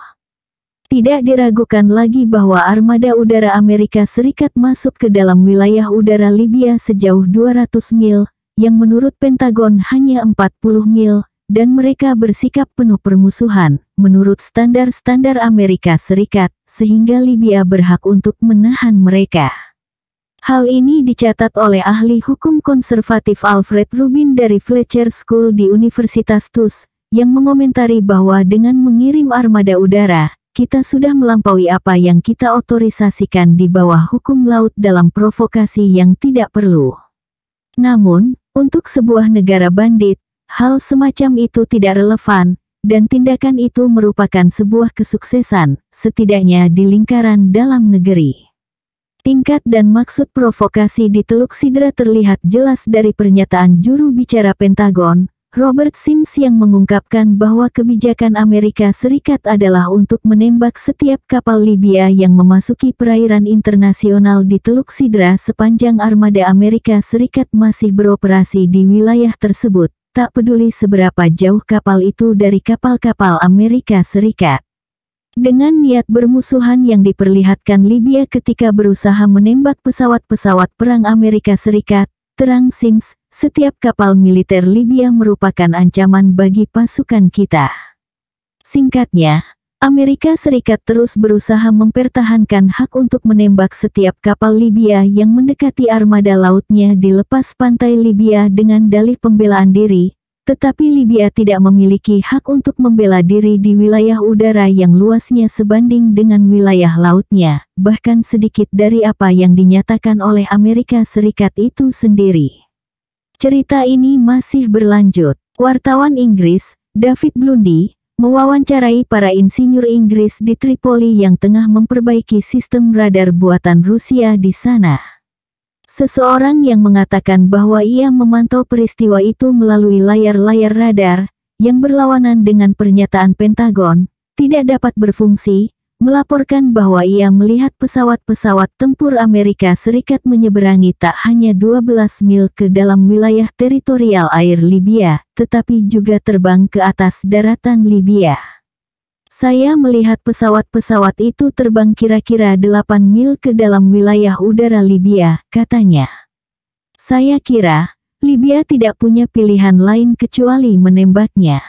Tidak diragukan lagi bahwa armada udara Amerika Serikat masuk ke dalam wilayah udara Libya sejauh 200 mil, yang menurut Pentagon hanya 40 mil, dan mereka bersikap penuh permusuhan menurut standar-standar Amerika Serikat, sehingga Libya berhak untuk menahan mereka. Hal ini dicatat oleh ahli hukum konservatif Alfred Rubin dari Fletcher School di Universitas TUS, yang mengomentari bahwa dengan mengirim armada udara, kita sudah melampaui apa yang kita otorisasikan di bawah hukum laut dalam provokasi yang tidak perlu. Namun, untuk sebuah negara bandit, hal semacam itu tidak relevan, dan tindakan itu merupakan sebuah kesuksesan, setidaknya di lingkaran dalam negeri. Tingkat dan maksud provokasi di Teluk Sidra terlihat jelas dari pernyataan juru bicara Pentagon, Robert Sims yang mengungkapkan bahwa kebijakan Amerika Serikat adalah untuk menembak setiap kapal Libya yang memasuki perairan internasional di Teluk Sidra sepanjang armada Amerika Serikat masih beroperasi di wilayah tersebut tak peduli seberapa jauh kapal itu dari kapal-kapal Amerika Serikat. Dengan niat bermusuhan yang diperlihatkan Libya ketika berusaha menembak pesawat-pesawat perang Amerika Serikat, terang Sims, setiap kapal militer Libya merupakan ancaman bagi pasukan kita. Singkatnya, Amerika Serikat terus berusaha mempertahankan hak untuk menembak setiap kapal Libya yang mendekati armada lautnya di lepas pantai Libya dengan dalih pembelaan diri, tetapi Libya tidak memiliki hak untuk membela diri di wilayah udara yang luasnya sebanding dengan wilayah lautnya, bahkan sedikit dari apa yang dinyatakan oleh Amerika Serikat itu sendiri. Cerita ini masih berlanjut. Wartawan Inggris, David Blundy, mewawancarai para insinyur Inggris di Tripoli yang tengah memperbaiki sistem radar buatan Rusia di sana. Seseorang yang mengatakan bahwa ia memantau peristiwa itu melalui layar-layar radar yang berlawanan dengan pernyataan Pentagon tidak dapat berfungsi melaporkan bahwa ia melihat pesawat-pesawat tempur Amerika Serikat menyeberangi tak hanya 12 mil ke dalam wilayah teritorial air Libya, tetapi juga terbang ke atas daratan Libya. Saya melihat pesawat-pesawat itu terbang kira-kira 8 mil ke dalam wilayah udara Libya, katanya. Saya kira, Libya tidak punya pilihan lain kecuali menembaknya.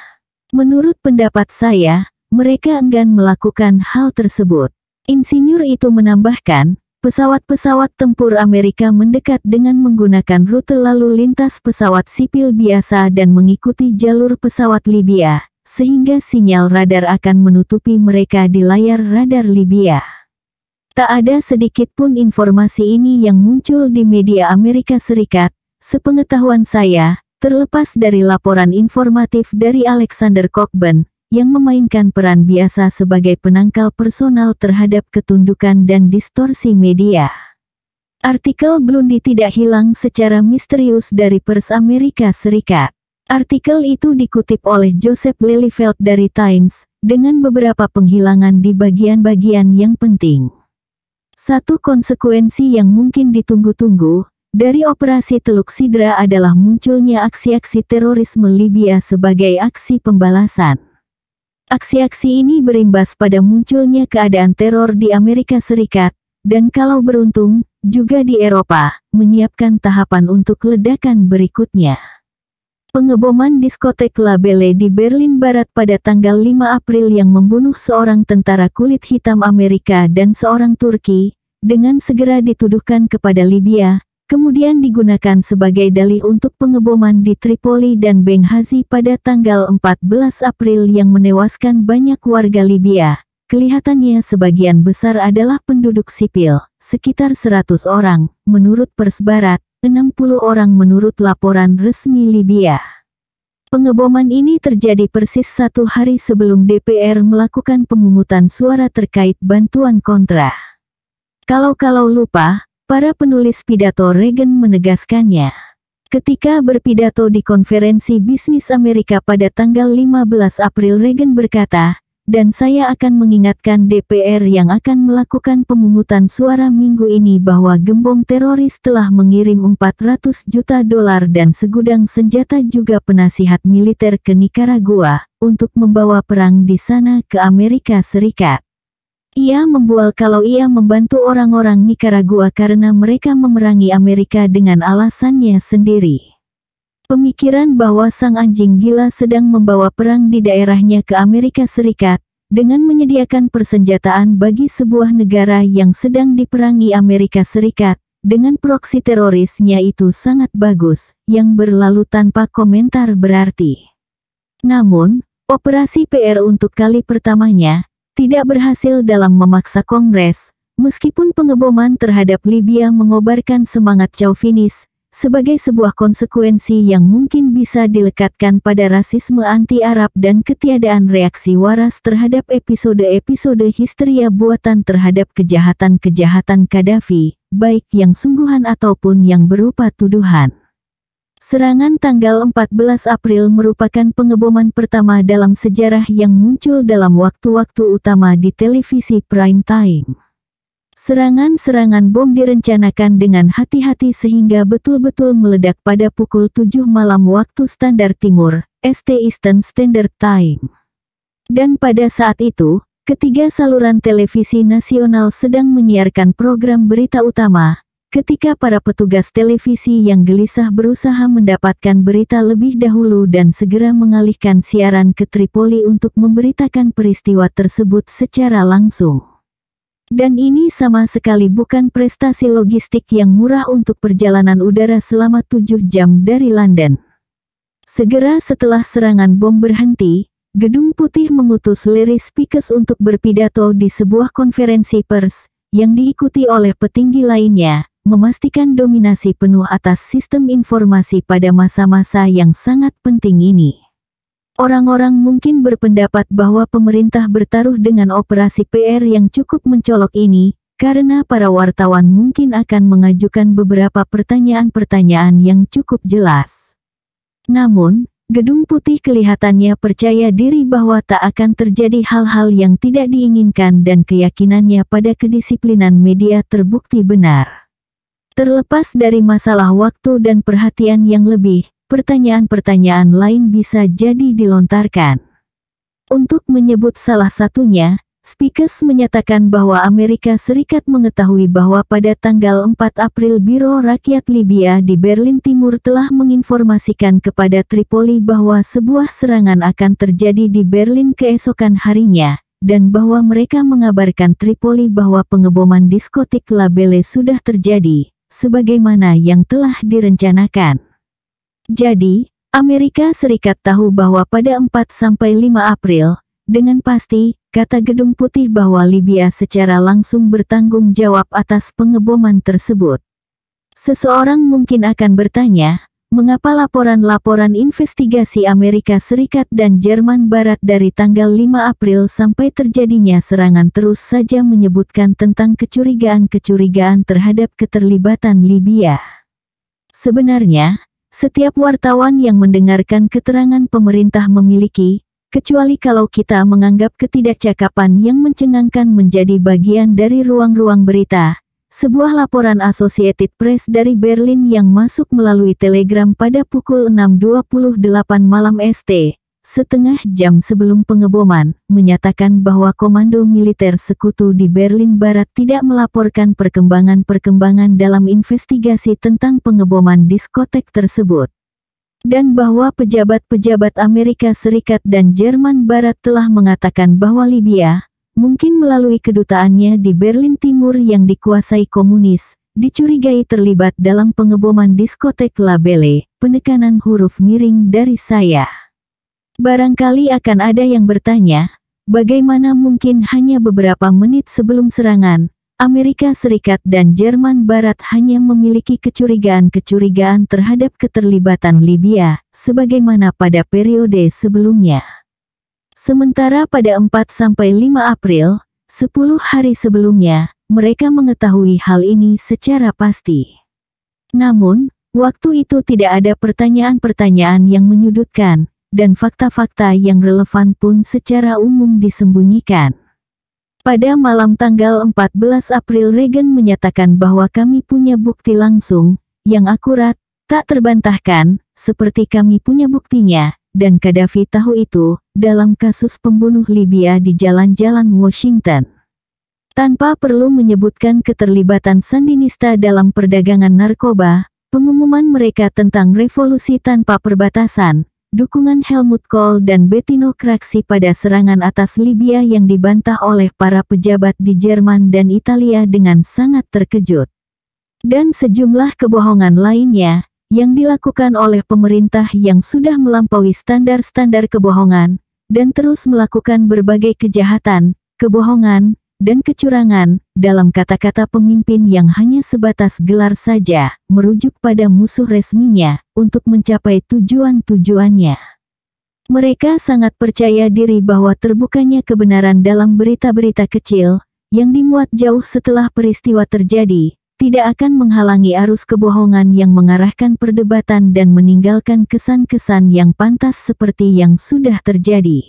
Menurut pendapat saya, mereka enggan melakukan hal tersebut. Insinyur itu menambahkan, pesawat-pesawat tempur Amerika mendekat dengan menggunakan rute lalu lintas pesawat sipil biasa dan mengikuti jalur pesawat Libya, sehingga sinyal radar akan menutupi mereka di layar radar Libya. Tak ada sedikit pun informasi ini yang muncul di media Amerika Serikat. Sepengetahuan saya, terlepas dari laporan informatif dari Alexander Cockburn, yang memainkan peran biasa sebagai penangkal personal terhadap ketundukan dan distorsi media. Artikel Blundi tidak hilang secara misterius dari pers Amerika Serikat. Artikel itu dikutip oleh Joseph Lillifeld dari Times, dengan beberapa penghilangan di bagian-bagian yang penting. Satu konsekuensi yang mungkin ditunggu-tunggu, dari operasi Teluk Sidra adalah munculnya aksi-aksi terorisme Libya sebagai aksi pembalasan. Aksi-aksi ini berimbas pada munculnya keadaan teror di Amerika Serikat, dan kalau beruntung, juga di Eropa, menyiapkan tahapan untuk ledakan berikutnya. Pengeboman diskotek La Belle di Berlin Barat pada tanggal 5 April yang membunuh seorang tentara kulit hitam Amerika dan seorang Turki, dengan segera dituduhkan kepada Libya, kemudian digunakan sebagai dalih untuk pengeboman di Tripoli dan Benghazi pada tanggal 14 April yang menewaskan banyak warga Libya. Kelihatannya sebagian besar adalah penduduk sipil, sekitar 100 orang, menurut Barat, 60 orang menurut laporan resmi Libya. Pengeboman ini terjadi persis satu hari sebelum DPR melakukan pemungutan suara terkait bantuan kontra. Kalau-kalau lupa, Para penulis pidato Reagan menegaskannya. Ketika berpidato di konferensi bisnis Amerika pada tanggal 15 April Reagan berkata, dan saya akan mengingatkan DPR yang akan melakukan pemungutan suara minggu ini bahwa gembong teroris telah mengirim 400 juta dolar dan segudang senjata juga penasihat militer ke Nicaragua untuk membawa perang di sana ke Amerika Serikat. Ia membual kalau ia membantu orang-orang Nicaragua karena mereka memerangi Amerika dengan alasannya sendiri. Pemikiran bahwa sang anjing gila sedang membawa perang di daerahnya ke Amerika Serikat, dengan menyediakan persenjataan bagi sebuah negara yang sedang diperangi Amerika Serikat, dengan proksi terorisnya itu sangat bagus, yang berlalu tanpa komentar berarti. Namun, operasi PR untuk kali pertamanya, tidak berhasil dalam memaksa Kongres, meskipun pengeboman terhadap Libya mengobarkan semangat Chauvinis, sebagai sebuah konsekuensi yang mungkin bisa dilekatkan pada rasisme anti-Arab dan ketiadaan reaksi waras terhadap episode-episode histeria buatan terhadap kejahatan-kejahatan Gaddafi, baik yang sungguhan ataupun yang berupa tuduhan. Serangan tanggal 14 April merupakan pengeboman pertama dalam sejarah yang muncul dalam waktu-waktu utama di televisi prime time. Serangan-serangan bom direncanakan dengan hati-hati sehingga betul-betul meledak pada pukul 7 malam waktu standar timur, ST Eastern Standard Time. Dan pada saat itu, ketiga saluran televisi nasional sedang menyiarkan program berita utama, Ketika para petugas televisi yang gelisah berusaha mendapatkan berita lebih dahulu dan segera mengalihkan siaran ke Tripoli untuk memberitakan peristiwa tersebut secara langsung. Dan ini sama sekali bukan prestasi logistik yang murah untuk perjalanan udara selama tujuh jam dari London. Segera setelah serangan bom berhenti, Gedung Putih mengutus Larry Speakers untuk berpidato di sebuah konferensi pers, yang diikuti oleh petinggi lainnya, memastikan dominasi penuh atas sistem informasi pada masa-masa yang sangat penting ini. Orang-orang mungkin berpendapat bahwa pemerintah bertaruh dengan operasi PR yang cukup mencolok ini, karena para wartawan mungkin akan mengajukan beberapa pertanyaan-pertanyaan yang cukup jelas. Namun, Gedung Putih kelihatannya percaya diri bahwa tak akan terjadi hal-hal yang tidak diinginkan dan keyakinannya pada kedisiplinan media terbukti benar. Terlepas dari masalah waktu dan perhatian yang lebih, pertanyaan-pertanyaan lain bisa jadi dilontarkan. Untuk menyebut salah satunya, Speakers menyatakan bahwa Amerika Serikat mengetahui bahwa pada tanggal 4 April Biro Rakyat Libya di Berlin Timur telah menginformasikan kepada Tripoli bahwa sebuah serangan akan terjadi di Berlin keesokan harinya, dan bahwa mereka mengabarkan Tripoli bahwa pengeboman diskotik Labele sudah terjadi sebagaimana yang telah direncanakan. Jadi, Amerika Serikat tahu bahwa pada 4-5 April, dengan pasti, kata Gedung Putih bahwa Libya secara langsung bertanggung jawab atas pengeboman tersebut. Seseorang mungkin akan bertanya, mengapa laporan-laporan investigasi Amerika Serikat dan Jerman Barat dari tanggal 5 April sampai terjadinya serangan terus saja menyebutkan tentang kecurigaan-kecurigaan terhadap keterlibatan Libya. Sebenarnya, setiap wartawan yang mendengarkan keterangan pemerintah memiliki, kecuali kalau kita menganggap ketidakcakapan yang mencengangkan menjadi bagian dari ruang-ruang berita, sebuah laporan Associated Press dari Berlin yang masuk melalui telegram pada pukul 6.28 malam ST, setengah jam sebelum pengeboman, menyatakan bahwa Komando Militer Sekutu di Berlin Barat tidak melaporkan perkembangan-perkembangan dalam investigasi tentang pengeboman diskotek tersebut. Dan bahwa pejabat-pejabat Amerika Serikat dan Jerman Barat telah mengatakan bahwa Libya, mungkin melalui kedutaannya di Berlin Timur yang dikuasai komunis, dicurigai terlibat dalam pengeboman diskotek Labele, penekanan huruf miring dari saya. Barangkali akan ada yang bertanya, bagaimana mungkin hanya beberapa menit sebelum serangan, Amerika Serikat dan Jerman Barat hanya memiliki kecurigaan-kecurigaan terhadap keterlibatan Libya, sebagaimana pada periode sebelumnya. Sementara pada 4-5 April, 10 hari sebelumnya, mereka mengetahui hal ini secara pasti. Namun, waktu itu tidak ada pertanyaan-pertanyaan yang menyudutkan, dan fakta-fakta yang relevan pun secara umum disembunyikan. Pada malam tanggal 14 April Reagan menyatakan bahwa kami punya bukti langsung, yang akurat, tak terbantahkan, seperti kami punya buktinya, dan Gaddafi tahu itu, dalam kasus pembunuh Libya di jalan-jalan Washington. Tanpa perlu menyebutkan keterlibatan Sandinista dalam perdagangan narkoba, pengumuman mereka tentang revolusi tanpa perbatasan, dukungan Helmut Kohl dan Bettino Craxi pada serangan atas Libya yang dibantah oleh para pejabat di Jerman dan Italia dengan sangat terkejut. Dan sejumlah kebohongan lainnya, yang dilakukan oleh pemerintah yang sudah melampaui standar-standar kebohongan, dan terus melakukan berbagai kejahatan, kebohongan, dan kecurangan, dalam kata-kata pemimpin yang hanya sebatas gelar saja, merujuk pada musuh resminya, untuk mencapai tujuan-tujuannya. Mereka sangat percaya diri bahwa terbukanya kebenaran dalam berita-berita kecil, yang dimuat jauh setelah peristiwa terjadi, tidak akan menghalangi arus kebohongan yang mengarahkan perdebatan dan meninggalkan kesan-kesan yang pantas seperti yang sudah terjadi.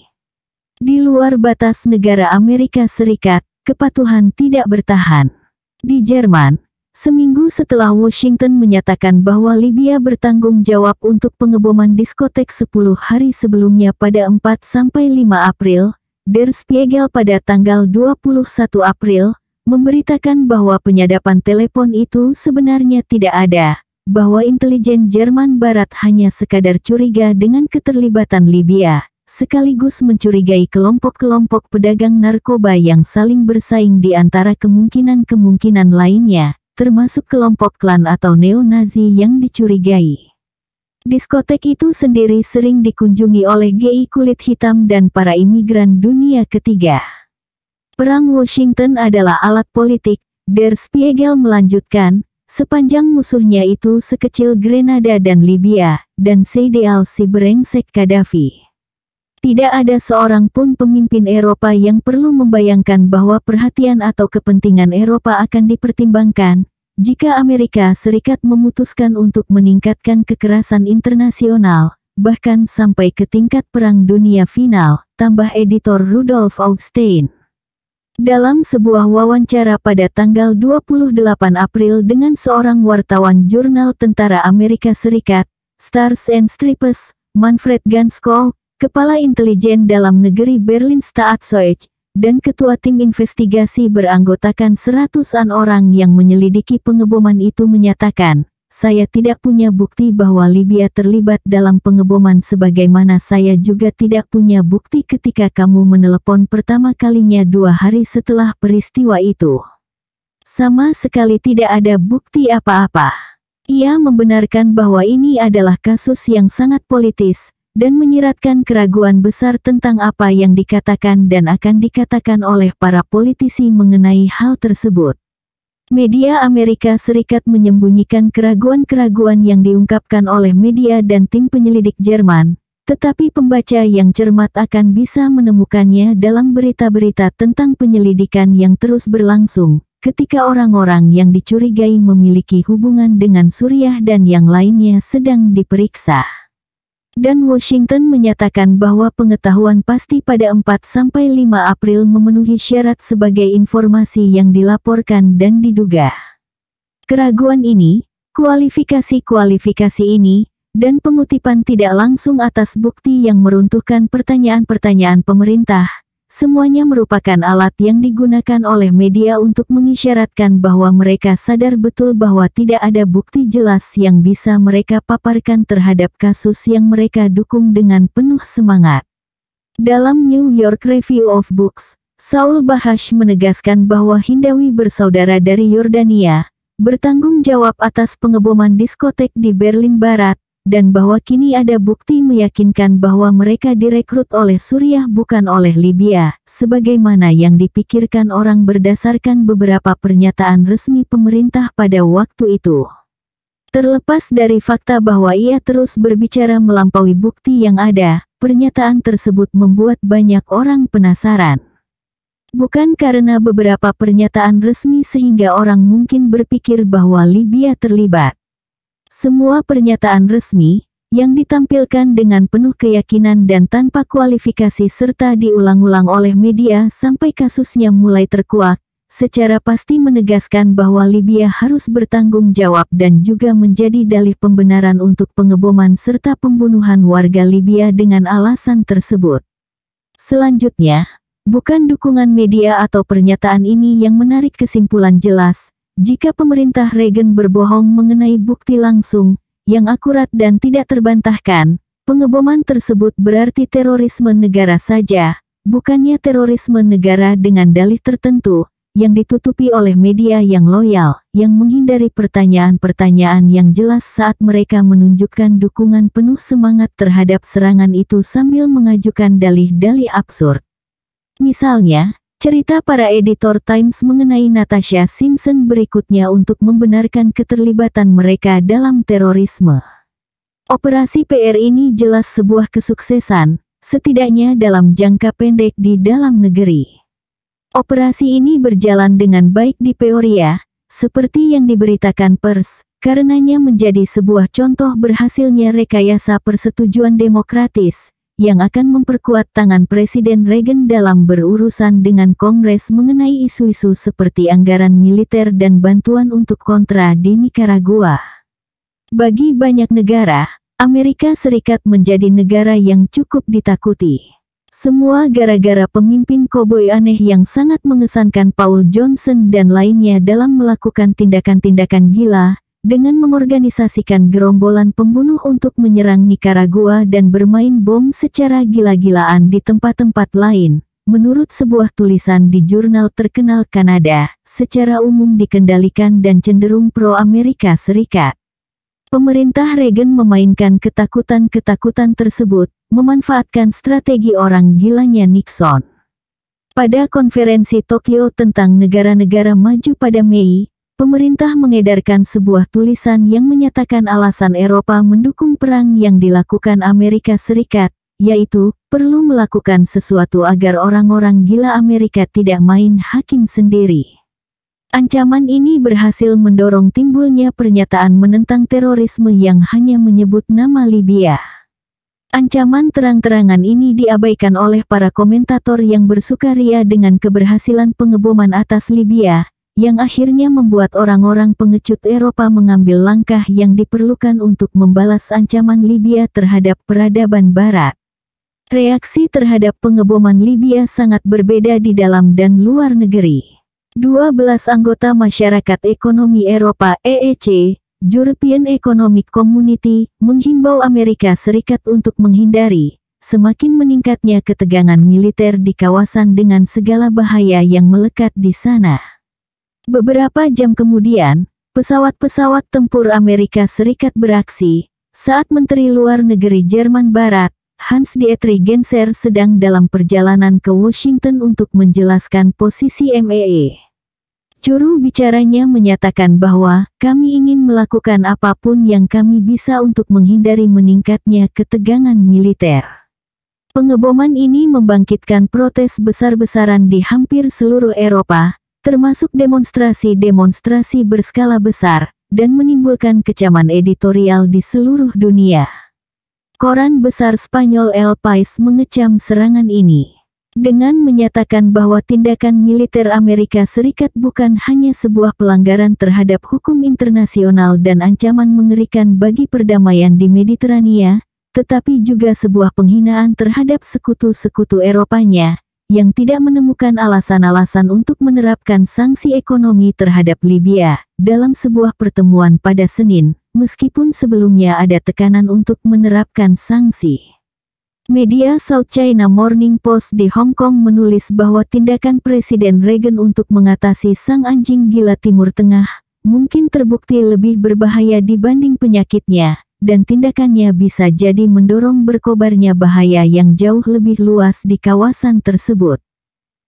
Di luar batas negara Amerika Serikat, kepatuhan tidak bertahan. Di Jerman, seminggu setelah Washington menyatakan bahwa Libya bertanggung jawab untuk pengeboman diskotek 10 hari sebelumnya pada 4-5 April, Der Spiegel pada tanggal 21 April, memberitakan bahwa penyadapan telepon itu sebenarnya tidak ada, bahwa intelijen Jerman Barat hanya sekadar curiga dengan keterlibatan Libya, sekaligus mencurigai kelompok-kelompok pedagang narkoba yang saling bersaing di antara kemungkinan-kemungkinan lainnya, termasuk kelompok klan atau neo-Nazi yang dicurigai. Diskotek itu sendiri sering dikunjungi oleh GI kulit hitam dan para imigran dunia ketiga. Perang Washington adalah alat politik, Der Spiegel melanjutkan, sepanjang musuhnya itu sekecil Grenada dan Libya, dan CDL si berengsek Gaddafi. Tidak ada seorang pun pemimpin Eropa yang perlu membayangkan bahwa perhatian atau kepentingan Eropa akan dipertimbangkan, jika Amerika Serikat memutuskan untuk meningkatkan kekerasan internasional, bahkan sampai ke tingkat Perang Dunia Final, tambah editor Rudolf Augstein. Dalam sebuah wawancara pada tanggal 28 April dengan seorang wartawan jurnal tentara Amerika Serikat, Stars and Stripes, Manfred Ganskow, Kepala Intelijen Dalam Negeri Berlin Staatsoich, dan Ketua Tim Investigasi beranggotakan seratusan orang yang menyelidiki pengeboman itu menyatakan, saya tidak punya bukti bahwa Libya terlibat dalam pengeboman sebagaimana saya juga tidak punya bukti ketika kamu menelepon pertama kalinya dua hari setelah peristiwa itu. Sama sekali tidak ada bukti apa-apa. Ia membenarkan bahwa ini adalah kasus yang sangat politis, dan menyiratkan keraguan besar tentang apa yang dikatakan dan akan dikatakan oleh para politisi mengenai hal tersebut. Media Amerika Serikat menyembunyikan keraguan-keraguan yang diungkapkan oleh media dan tim penyelidik Jerman, tetapi pembaca yang cermat akan bisa menemukannya dalam berita-berita tentang penyelidikan yang terus berlangsung, ketika orang-orang yang dicurigai memiliki hubungan dengan Suriah dan yang lainnya sedang diperiksa dan Washington menyatakan bahwa pengetahuan pasti pada 4-5 April memenuhi syarat sebagai informasi yang dilaporkan dan diduga. Keraguan ini, kualifikasi-kualifikasi ini, dan pengutipan tidak langsung atas bukti yang meruntuhkan pertanyaan-pertanyaan pemerintah, semuanya merupakan alat yang digunakan oleh media untuk mengisyaratkan bahwa mereka sadar betul bahwa tidak ada bukti jelas yang bisa mereka paparkan terhadap kasus yang mereka dukung dengan penuh semangat. Dalam New York Review of Books, Saul Bahash menegaskan bahwa Hindawi bersaudara dari Yordania, bertanggung jawab atas pengeboman diskotek di Berlin Barat, dan bahwa kini ada bukti meyakinkan bahwa mereka direkrut oleh Suriah bukan oleh Libya, sebagaimana yang dipikirkan orang berdasarkan beberapa pernyataan resmi pemerintah pada waktu itu. Terlepas dari fakta bahwa ia terus berbicara melampaui bukti yang ada, pernyataan tersebut membuat banyak orang penasaran. Bukan karena beberapa pernyataan resmi sehingga orang mungkin berpikir bahwa Libya terlibat. Semua pernyataan resmi, yang ditampilkan dengan penuh keyakinan dan tanpa kualifikasi serta diulang-ulang oleh media sampai kasusnya mulai terkuak, secara pasti menegaskan bahwa Libya harus bertanggung jawab dan juga menjadi dalih pembenaran untuk pengeboman serta pembunuhan warga Libya dengan alasan tersebut. Selanjutnya, bukan dukungan media atau pernyataan ini yang menarik kesimpulan jelas, jika pemerintah Reagan berbohong mengenai bukti langsung, yang akurat dan tidak terbantahkan, pengeboman tersebut berarti terorisme negara saja, bukannya terorisme negara dengan dalih tertentu, yang ditutupi oleh media yang loyal, yang menghindari pertanyaan-pertanyaan yang jelas saat mereka menunjukkan dukungan penuh semangat terhadap serangan itu sambil mengajukan dalih-dalih absurd. Misalnya, Cerita para editor Times mengenai Natasha Simpson berikutnya untuk membenarkan keterlibatan mereka dalam terorisme. Operasi PR ini jelas sebuah kesuksesan, setidaknya dalam jangka pendek di dalam negeri. Operasi ini berjalan dengan baik di Peoria, seperti yang diberitakan pers, karenanya menjadi sebuah contoh berhasilnya rekayasa persetujuan demokratis, yang akan memperkuat tangan Presiden Reagan dalam berurusan dengan Kongres mengenai isu-isu seperti anggaran militer dan bantuan untuk kontra di Nicaragua. Bagi banyak negara, Amerika Serikat menjadi negara yang cukup ditakuti. Semua gara-gara pemimpin koboi aneh yang sangat mengesankan Paul Johnson dan lainnya dalam melakukan tindakan-tindakan gila, dengan mengorganisasikan gerombolan pembunuh untuk menyerang Nicaragua dan bermain bom secara gila-gilaan di tempat-tempat lain. Menurut sebuah tulisan di jurnal terkenal Kanada, secara umum dikendalikan dan cenderung pro-Amerika Serikat. Pemerintah Reagan memainkan ketakutan-ketakutan tersebut, memanfaatkan strategi orang gilanya Nixon. Pada konferensi Tokyo tentang negara-negara maju pada Mei, pemerintah mengedarkan sebuah tulisan yang menyatakan alasan Eropa mendukung perang yang dilakukan Amerika Serikat, yaitu, perlu melakukan sesuatu agar orang-orang gila Amerika tidak main hakim sendiri. Ancaman ini berhasil mendorong timbulnya pernyataan menentang terorisme yang hanya menyebut nama Libya. Ancaman terang-terangan ini diabaikan oleh para komentator yang bersukaria dengan keberhasilan pengeboman atas Libya, yang akhirnya membuat orang-orang pengecut Eropa mengambil langkah yang diperlukan untuk membalas ancaman Libya terhadap peradaban Barat. Reaksi terhadap pengeboman Libya sangat berbeda di dalam dan luar negeri. 12 anggota Masyarakat Ekonomi Eropa EEC, European Economic Community, menghimbau Amerika Serikat untuk menghindari semakin meningkatnya ketegangan militer di kawasan dengan segala bahaya yang melekat di sana. Beberapa jam kemudian, pesawat-pesawat tempur Amerika Serikat beraksi, saat Menteri Luar Negeri Jerman Barat, Hans Dietrich Genscher sedang dalam perjalanan ke Washington untuk menjelaskan posisi MEE. E. Juru bicaranya menyatakan bahwa kami ingin melakukan apapun yang kami bisa untuk menghindari meningkatnya ketegangan militer. Pengeboman ini membangkitkan protes besar-besaran di hampir seluruh Eropa, termasuk demonstrasi-demonstrasi berskala besar, dan menimbulkan kecaman editorial di seluruh dunia. Koran besar Spanyol El Pais mengecam serangan ini dengan menyatakan bahwa tindakan militer Amerika Serikat bukan hanya sebuah pelanggaran terhadap hukum internasional dan ancaman mengerikan bagi perdamaian di Mediterania, tetapi juga sebuah penghinaan terhadap sekutu-sekutu Eropanya, yang tidak menemukan alasan-alasan untuk menerapkan sanksi ekonomi terhadap Libya dalam sebuah pertemuan pada Senin, meskipun sebelumnya ada tekanan untuk menerapkan sanksi. Media South China Morning Post di Hong Kong menulis bahwa tindakan Presiden Reagan untuk mengatasi sang anjing gila Timur Tengah mungkin terbukti lebih berbahaya dibanding penyakitnya, dan tindakannya bisa jadi mendorong berkobarnya bahaya yang jauh lebih luas di kawasan tersebut.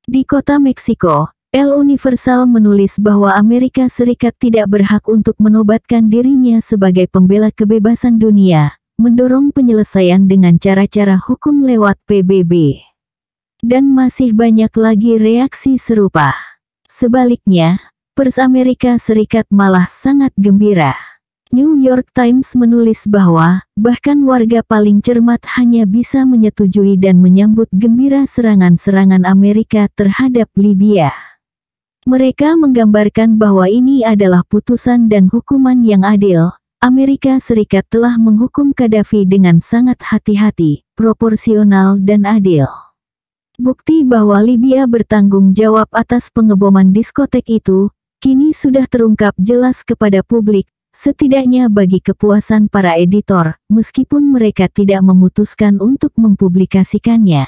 Di kota Meksiko, El Universal menulis bahwa Amerika Serikat tidak berhak untuk menobatkan dirinya sebagai pembela kebebasan dunia, mendorong penyelesaian dengan cara-cara hukum lewat PBB. Dan masih banyak lagi reaksi serupa. Sebaliknya, pers Amerika Serikat malah sangat gembira. New York Times menulis bahwa, bahkan warga paling cermat hanya bisa menyetujui dan menyambut gembira serangan-serangan Amerika terhadap Libya. Mereka menggambarkan bahwa ini adalah putusan dan hukuman yang adil. Amerika Serikat telah menghukum Gaddafi dengan sangat hati-hati, proporsional dan adil. Bukti bahwa Libya bertanggung jawab atas pengeboman diskotek itu, kini sudah terungkap jelas kepada publik, setidaknya bagi kepuasan para editor, meskipun mereka tidak memutuskan untuk mempublikasikannya.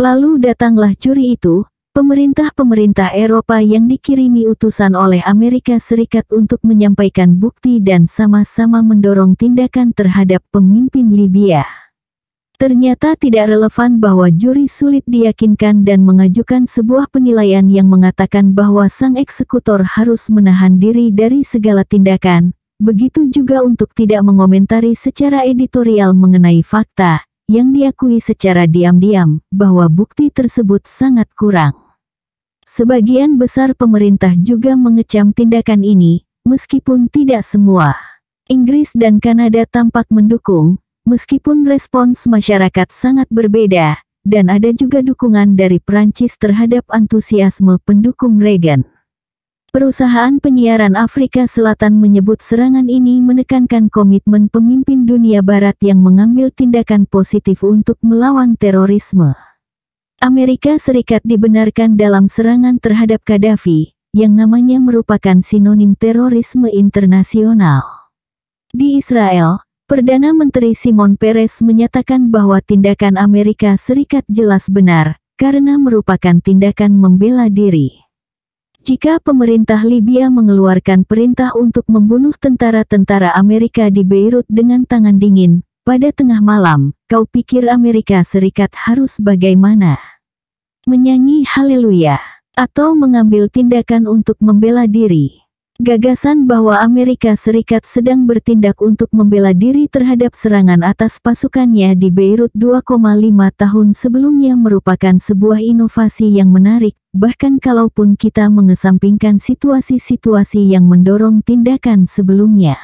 Lalu datanglah curi itu, pemerintah-pemerintah Eropa yang dikirimi utusan oleh Amerika Serikat untuk menyampaikan bukti dan sama-sama mendorong tindakan terhadap pemimpin Libya. Ternyata tidak relevan bahwa juri sulit diyakinkan dan mengajukan sebuah penilaian yang mengatakan bahwa sang eksekutor harus menahan diri dari segala tindakan. Begitu juga untuk tidak mengomentari secara editorial mengenai fakta, yang diakui secara diam-diam, bahwa bukti tersebut sangat kurang. Sebagian besar pemerintah juga mengecam tindakan ini, meskipun tidak semua. Inggris dan Kanada tampak mendukung, Meskipun respons masyarakat sangat berbeda, dan ada juga dukungan dari Perancis terhadap antusiasme pendukung Reagan. Perusahaan penyiaran Afrika Selatan menyebut serangan ini menekankan komitmen pemimpin dunia barat yang mengambil tindakan positif untuk melawan terorisme. Amerika Serikat dibenarkan dalam serangan terhadap Gaddafi, yang namanya merupakan sinonim terorisme internasional. Di Israel, Perdana Menteri Simon Peres menyatakan bahwa tindakan Amerika Serikat jelas benar, karena merupakan tindakan membela diri. Jika pemerintah Libya mengeluarkan perintah untuk membunuh tentara-tentara Amerika di Beirut dengan tangan dingin, pada tengah malam, kau pikir Amerika Serikat harus bagaimana? Menyanyi Haleluya, atau mengambil tindakan untuk membela diri. Gagasan bahwa Amerika Serikat sedang bertindak untuk membela diri terhadap serangan atas pasukannya di Beirut 2,5 tahun sebelumnya merupakan sebuah inovasi yang menarik, bahkan kalaupun kita mengesampingkan situasi-situasi yang mendorong tindakan sebelumnya.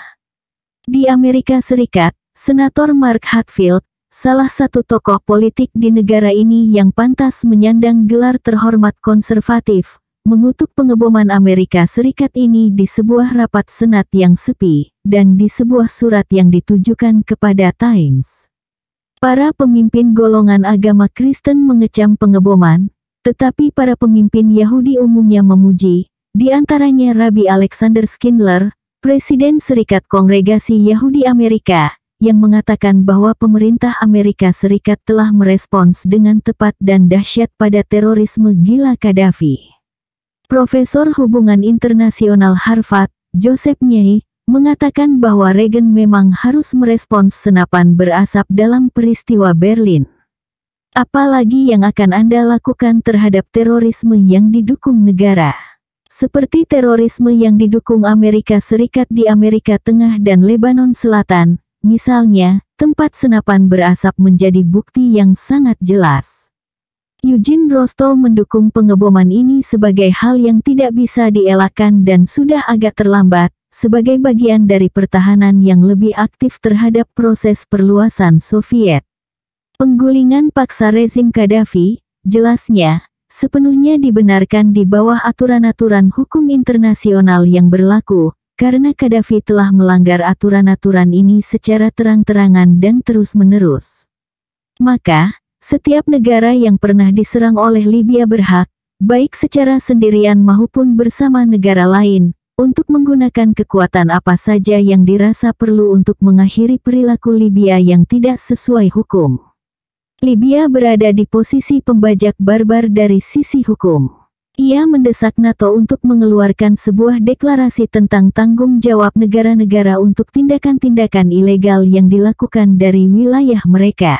Di Amerika Serikat, Senator Mark Hatfield, salah satu tokoh politik di negara ini yang pantas menyandang gelar terhormat konservatif, mengutuk pengeboman Amerika Serikat ini di sebuah rapat senat yang sepi, dan di sebuah surat yang ditujukan kepada Times. Para pemimpin golongan agama Kristen mengecam pengeboman, tetapi para pemimpin Yahudi umumnya memuji, di antaranya Rabbi Alexander Skindler, Presiden Serikat Kongregasi Yahudi Amerika, yang mengatakan bahwa pemerintah Amerika Serikat telah merespons dengan tepat dan dahsyat pada terorisme gila Kadafi. Profesor Hubungan Internasional Harvard, Joseph Nye, mengatakan bahwa Reagan memang harus merespons senapan berasap dalam peristiwa Berlin. Apalagi yang akan Anda lakukan terhadap terorisme yang didukung negara. Seperti terorisme yang didukung Amerika Serikat di Amerika Tengah dan Lebanon Selatan, misalnya, tempat senapan berasap menjadi bukti yang sangat jelas. Eugene Rostow mendukung pengeboman ini sebagai hal yang tidak bisa dielakkan dan sudah agak terlambat, sebagai bagian dari pertahanan yang lebih aktif terhadap proses perluasan Soviet. Penggulingan paksa rezim Gaddafi, jelasnya, sepenuhnya dibenarkan di bawah aturan-aturan hukum internasional yang berlaku, karena Gaddafi telah melanggar aturan-aturan ini secara terang-terangan dan terus-menerus. Maka, setiap negara yang pernah diserang oleh Libya berhak, baik secara sendirian maupun bersama negara lain, untuk menggunakan kekuatan apa saja yang dirasa perlu untuk mengakhiri perilaku Libya yang tidak sesuai hukum. Libya berada di posisi pembajak barbar dari sisi hukum. Ia mendesak NATO untuk mengeluarkan sebuah deklarasi tentang tanggung jawab negara-negara untuk tindakan-tindakan ilegal yang dilakukan dari wilayah mereka.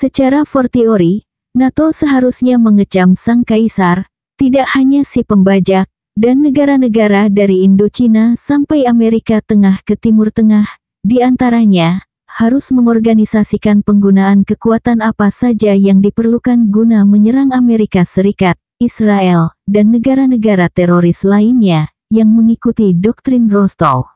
Secara fortiori, NATO seharusnya mengecam sang kaisar, tidak hanya si pembajak, dan negara-negara dari Indochina sampai Amerika Tengah ke Timur Tengah, di antaranya, harus mengorganisasikan penggunaan kekuatan apa saja yang diperlukan guna menyerang Amerika Serikat, Israel, dan negara-negara teroris lainnya, yang mengikuti doktrin Rostow.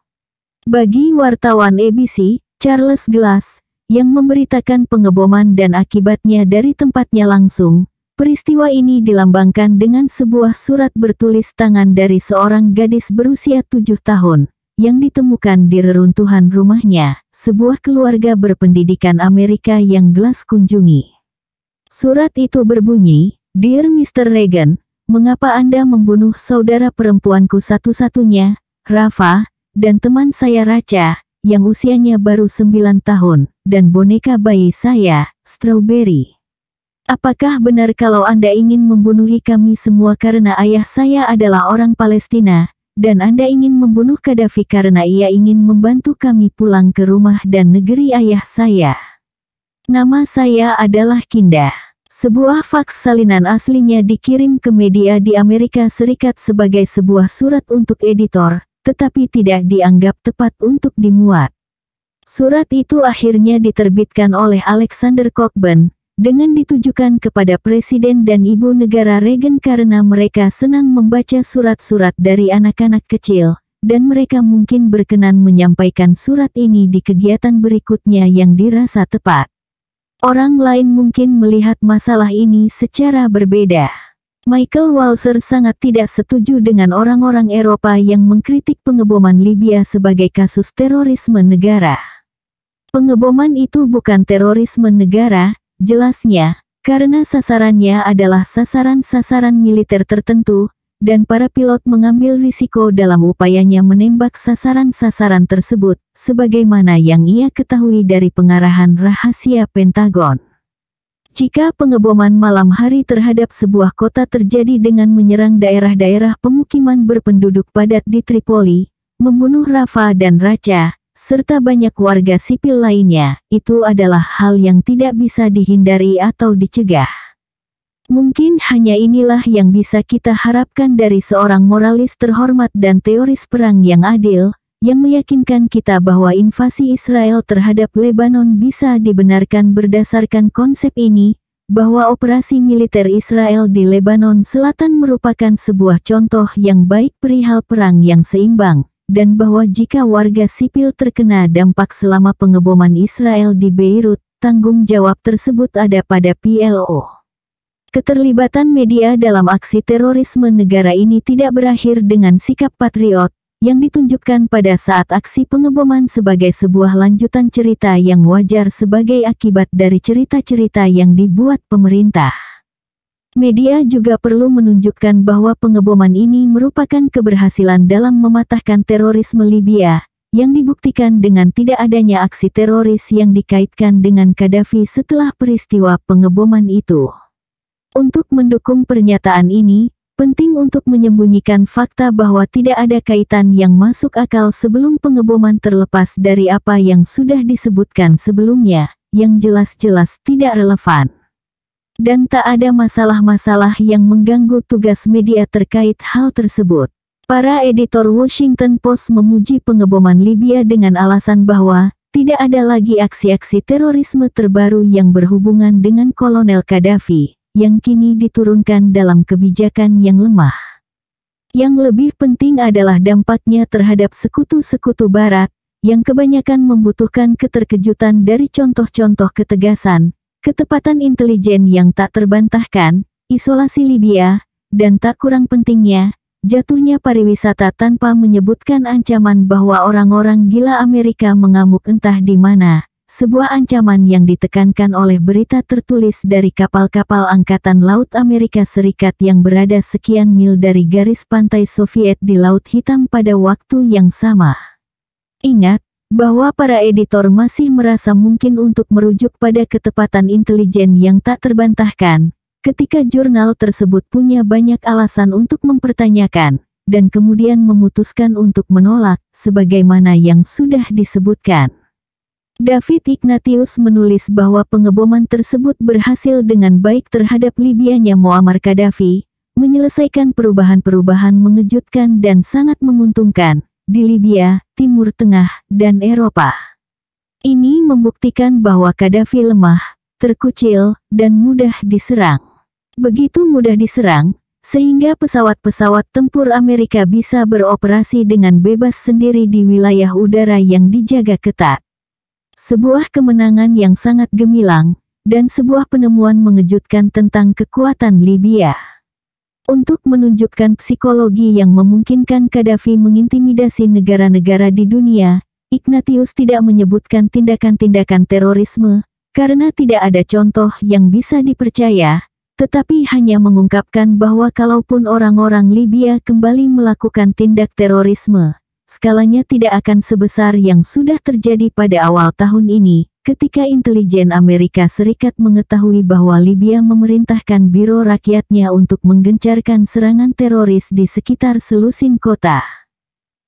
Bagi wartawan ABC, Charles Glass, yang memberitakan pengeboman dan akibatnya dari tempatnya langsung, peristiwa ini dilambangkan dengan sebuah surat bertulis tangan dari seorang gadis berusia tujuh tahun, yang ditemukan di reruntuhan rumahnya, sebuah keluarga berpendidikan Amerika yang gelas kunjungi. Surat itu berbunyi, Dear Mr. Reagan, mengapa Anda membunuh saudara perempuanku satu-satunya, Rafa, dan teman saya Raca, yang usianya baru 9 tahun, dan boneka bayi saya, Strawberry. Apakah benar kalau Anda ingin membunuhi kami semua karena ayah saya adalah orang Palestina, dan Anda ingin membunuh Gaddafi karena ia ingin membantu kami pulang ke rumah dan negeri ayah saya? Nama saya adalah Kinda. Sebuah faks salinan aslinya dikirim ke media di Amerika Serikat sebagai sebuah surat untuk editor, tetapi tidak dianggap tepat untuk dimuat. Surat itu akhirnya diterbitkan oleh Alexander Cockburn, dengan ditujukan kepada Presiden dan Ibu Negara Reagan karena mereka senang membaca surat-surat dari anak-anak kecil, dan mereka mungkin berkenan menyampaikan surat ini di kegiatan berikutnya yang dirasa tepat. Orang lain mungkin melihat masalah ini secara berbeda. Michael Walzer sangat tidak setuju dengan orang-orang Eropa yang mengkritik pengeboman Libya sebagai kasus terorisme negara. Pengeboman itu bukan terorisme negara, jelasnya, karena sasarannya adalah sasaran-sasaran militer tertentu, dan para pilot mengambil risiko dalam upayanya menembak sasaran-sasaran tersebut, sebagaimana yang ia ketahui dari pengarahan rahasia Pentagon. Jika pengeboman malam hari terhadap sebuah kota terjadi dengan menyerang daerah-daerah pemukiman berpenduduk padat di Tripoli, membunuh Rafa dan Raja, serta banyak warga sipil lainnya, itu adalah hal yang tidak bisa dihindari atau dicegah. Mungkin hanya inilah yang bisa kita harapkan dari seorang moralis terhormat dan teoris perang yang adil, yang meyakinkan kita bahwa invasi Israel terhadap Lebanon bisa dibenarkan berdasarkan konsep ini, bahwa operasi militer Israel di Lebanon Selatan merupakan sebuah contoh yang baik perihal perang yang seimbang, dan bahwa jika warga sipil terkena dampak selama pengeboman Israel di Beirut, tanggung jawab tersebut ada pada PLO. Keterlibatan media dalam aksi terorisme negara ini tidak berakhir dengan sikap patriot, yang ditunjukkan pada saat aksi pengeboman sebagai sebuah lanjutan cerita yang wajar sebagai akibat dari cerita-cerita yang dibuat pemerintah. Media juga perlu menunjukkan bahwa pengeboman ini merupakan keberhasilan dalam mematahkan terorisme Libya, yang dibuktikan dengan tidak adanya aksi teroris yang dikaitkan dengan Gaddafi setelah peristiwa pengeboman itu. Untuk mendukung pernyataan ini, Penting untuk menyembunyikan fakta bahwa tidak ada kaitan yang masuk akal sebelum pengeboman terlepas dari apa yang sudah disebutkan sebelumnya, yang jelas-jelas tidak relevan. Dan tak ada masalah-masalah yang mengganggu tugas media terkait hal tersebut. Para editor Washington Post memuji pengeboman Libya dengan alasan bahwa tidak ada lagi aksi-aksi terorisme terbaru yang berhubungan dengan Kolonel Gaddafi, yang kini diturunkan dalam kebijakan yang lemah. Yang lebih penting adalah dampaknya terhadap sekutu-sekutu barat, yang kebanyakan membutuhkan keterkejutan dari contoh-contoh ketegasan, ketepatan intelijen yang tak terbantahkan, isolasi Libya, dan tak kurang pentingnya, jatuhnya pariwisata tanpa menyebutkan ancaman bahwa orang-orang gila Amerika mengamuk entah di mana, sebuah ancaman yang ditekankan oleh berita tertulis dari kapal-kapal Angkatan Laut Amerika Serikat yang berada sekian mil dari garis pantai Soviet di Laut Hitam pada waktu yang sama. Ingat, bahwa para editor masih merasa mungkin untuk merujuk pada ketepatan intelijen yang tak terbantahkan, ketika jurnal tersebut punya banyak alasan untuk mempertanyakan, dan kemudian memutuskan untuk menolak, sebagaimana yang sudah disebutkan. David Ignatius menulis bahwa pengeboman tersebut berhasil dengan baik terhadap Libyanya Muammar Gaddafi, menyelesaikan perubahan-perubahan mengejutkan dan sangat menguntungkan di Libya, Timur Tengah, dan Eropa. Ini membuktikan bahwa Gaddafi lemah, terkucil, dan mudah diserang. Begitu mudah diserang, sehingga pesawat-pesawat tempur Amerika bisa beroperasi dengan bebas sendiri di wilayah udara yang dijaga ketat. Sebuah kemenangan yang sangat gemilang, dan sebuah penemuan mengejutkan tentang kekuatan Libya. Untuk menunjukkan psikologi yang memungkinkan Gaddafi mengintimidasi negara-negara di dunia, Ignatius tidak menyebutkan tindakan-tindakan terorisme, karena tidak ada contoh yang bisa dipercaya, tetapi hanya mengungkapkan bahwa kalaupun orang-orang Libya kembali melakukan tindak terorisme, skalanya tidak akan sebesar yang sudah terjadi pada awal tahun ini, ketika intelijen Amerika Serikat mengetahui bahwa Libya memerintahkan biro rakyatnya untuk menggencarkan serangan teroris di sekitar selusin kota.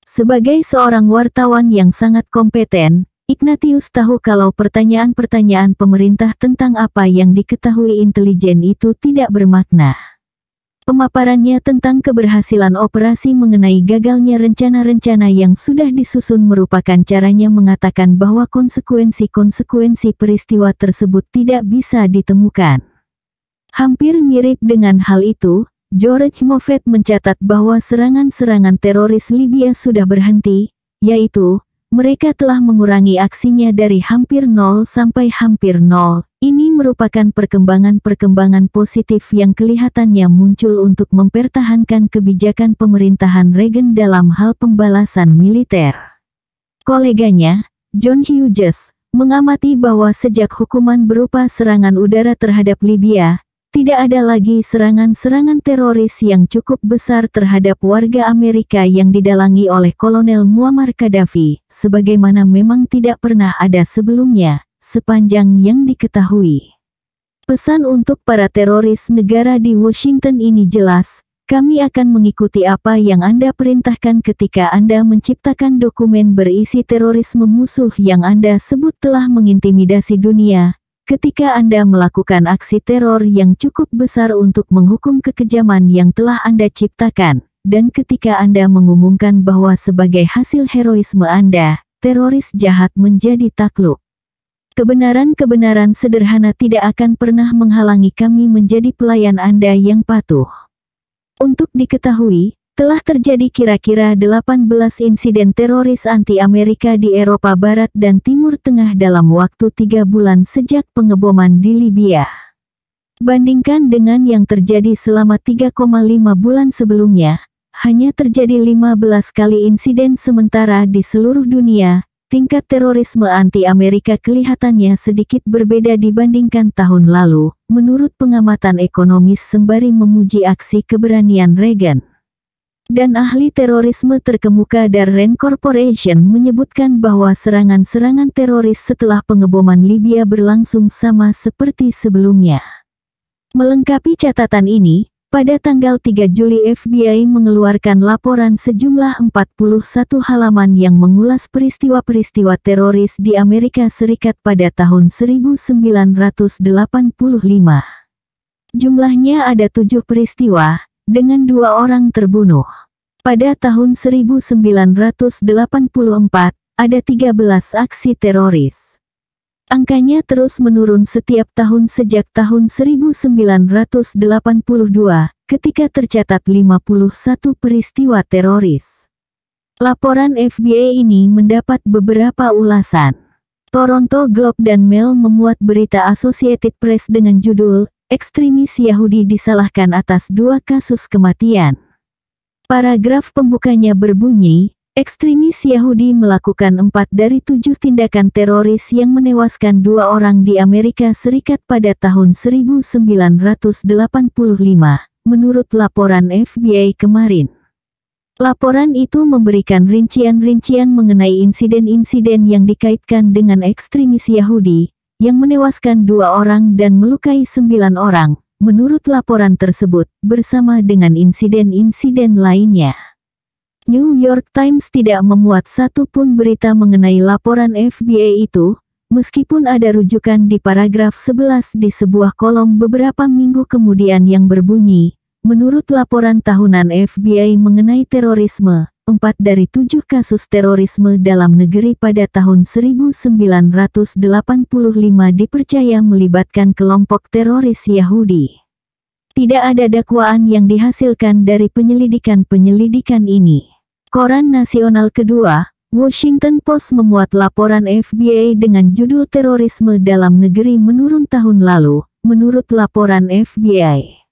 Sebagai seorang wartawan yang sangat kompeten, Ignatius tahu kalau pertanyaan-pertanyaan pemerintah tentang apa yang diketahui intelijen itu tidak bermakna. Pemaparannya tentang keberhasilan operasi mengenai gagalnya rencana-rencana yang sudah disusun merupakan caranya mengatakan bahwa konsekuensi-konsekuensi peristiwa tersebut tidak bisa ditemukan. Hampir mirip dengan hal itu, George Moffat mencatat bahwa serangan-serangan teroris Libya sudah berhenti, yaitu, mereka telah mengurangi aksinya dari hampir nol sampai hampir nol. Ini merupakan perkembangan-perkembangan positif yang kelihatannya muncul untuk mempertahankan kebijakan pemerintahan Reagan dalam hal pembalasan militer. Koleganya, John Hughes, mengamati bahwa sejak hukuman berupa serangan udara terhadap Libya, tidak ada lagi serangan-serangan teroris yang cukup besar terhadap warga Amerika yang didalangi oleh Kolonel Muammar Gaddafi, sebagaimana memang tidak pernah ada sebelumnya, sepanjang yang diketahui. Pesan untuk para teroris negara di Washington ini jelas, kami akan mengikuti apa yang Anda perintahkan ketika Anda menciptakan dokumen berisi terorisme musuh yang Anda sebut telah mengintimidasi dunia, ketika Anda melakukan aksi teror yang cukup besar untuk menghukum kekejaman yang telah Anda ciptakan, dan ketika Anda mengumumkan bahwa sebagai hasil heroisme Anda, teroris jahat menjadi takluk. Kebenaran-kebenaran sederhana tidak akan pernah menghalangi kami menjadi pelayan Anda yang patuh. Untuk diketahui, telah terjadi kira-kira 18 insiden teroris anti-Amerika di Eropa Barat dan Timur Tengah dalam waktu tiga bulan sejak pengeboman di Libya. Bandingkan dengan yang terjadi selama 3,5 bulan sebelumnya, hanya terjadi 15 kali insiden sementara di seluruh dunia, tingkat terorisme anti-Amerika kelihatannya sedikit berbeda dibandingkan tahun lalu, menurut pengamatan ekonomis sembari memuji aksi keberanian Reagan dan ahli terorisme terkemuka dari Darren Corporation menyebutkan bahwa serangan-serangan teroris setelah pengeboman Libya berlangsung sama seperti sebelumnya. Melengkapi catatan ini, pada tanggal 3 Juli FBI mengeluarkan laporan sejumlah 41 halaman yang mengulas peristiwa-peristiwa teroris di Amerika Serikat pada tahun 1985. Jumlahnya ada tujuh peristiwa, dengan dua orang terbunuh. Pada tahun 1984, ada 13 aksi teroris. Angkanya terus menurun setiap tahun sejak tahun 1982, ketika tercatat 51 peristiwa teroris. Laporan FBI ini mendapat beberapa ulasan. Toronto Globe dan Mail memuat berita Associated Press dengan judul Ekstremis Yahudi disalahkan atas dua kasus kematian. Paragraf pembukanya berbunyi, ekstremis Yahudi melakukan empat dari tujuh tindakan teroris yang menewaskan dua orang di Amerika Serikat pada tahun 1985, menurut laporan FBI kemarin. Laporan itu memberikan rincian-rincian mengenai insiden-insiden yang dikaitkan dengan ekstremis Yahudi, yang menewaskan dua orang dan melukai sembilan orang, menurut laporan tersebut, bersama dengan insiden-insiden lainnya. New York Times tidak memuat satu pun berita mengenai laporan FBI itu, meskipun ada rujukan di paragraf 11 di sebuah kolom beberapa minggu kemudian yang berbunyi, menurut laporan tahunan FBI mengenai terorisme, empat dari tujuh kasus terorisme dalam negeri pada tahun 1985 dipercaya melibatkan kelompok teroris Yahudi. Tidak ada dakwaan yang dihasilkan dari penyelidikan-penyelidikan ini. Koran nasional kedua, Washington Post memuat laporan FBI dengan judul Terorisme Dalam Negeri Menurun Tahun Lalu, menurut laporan FBI.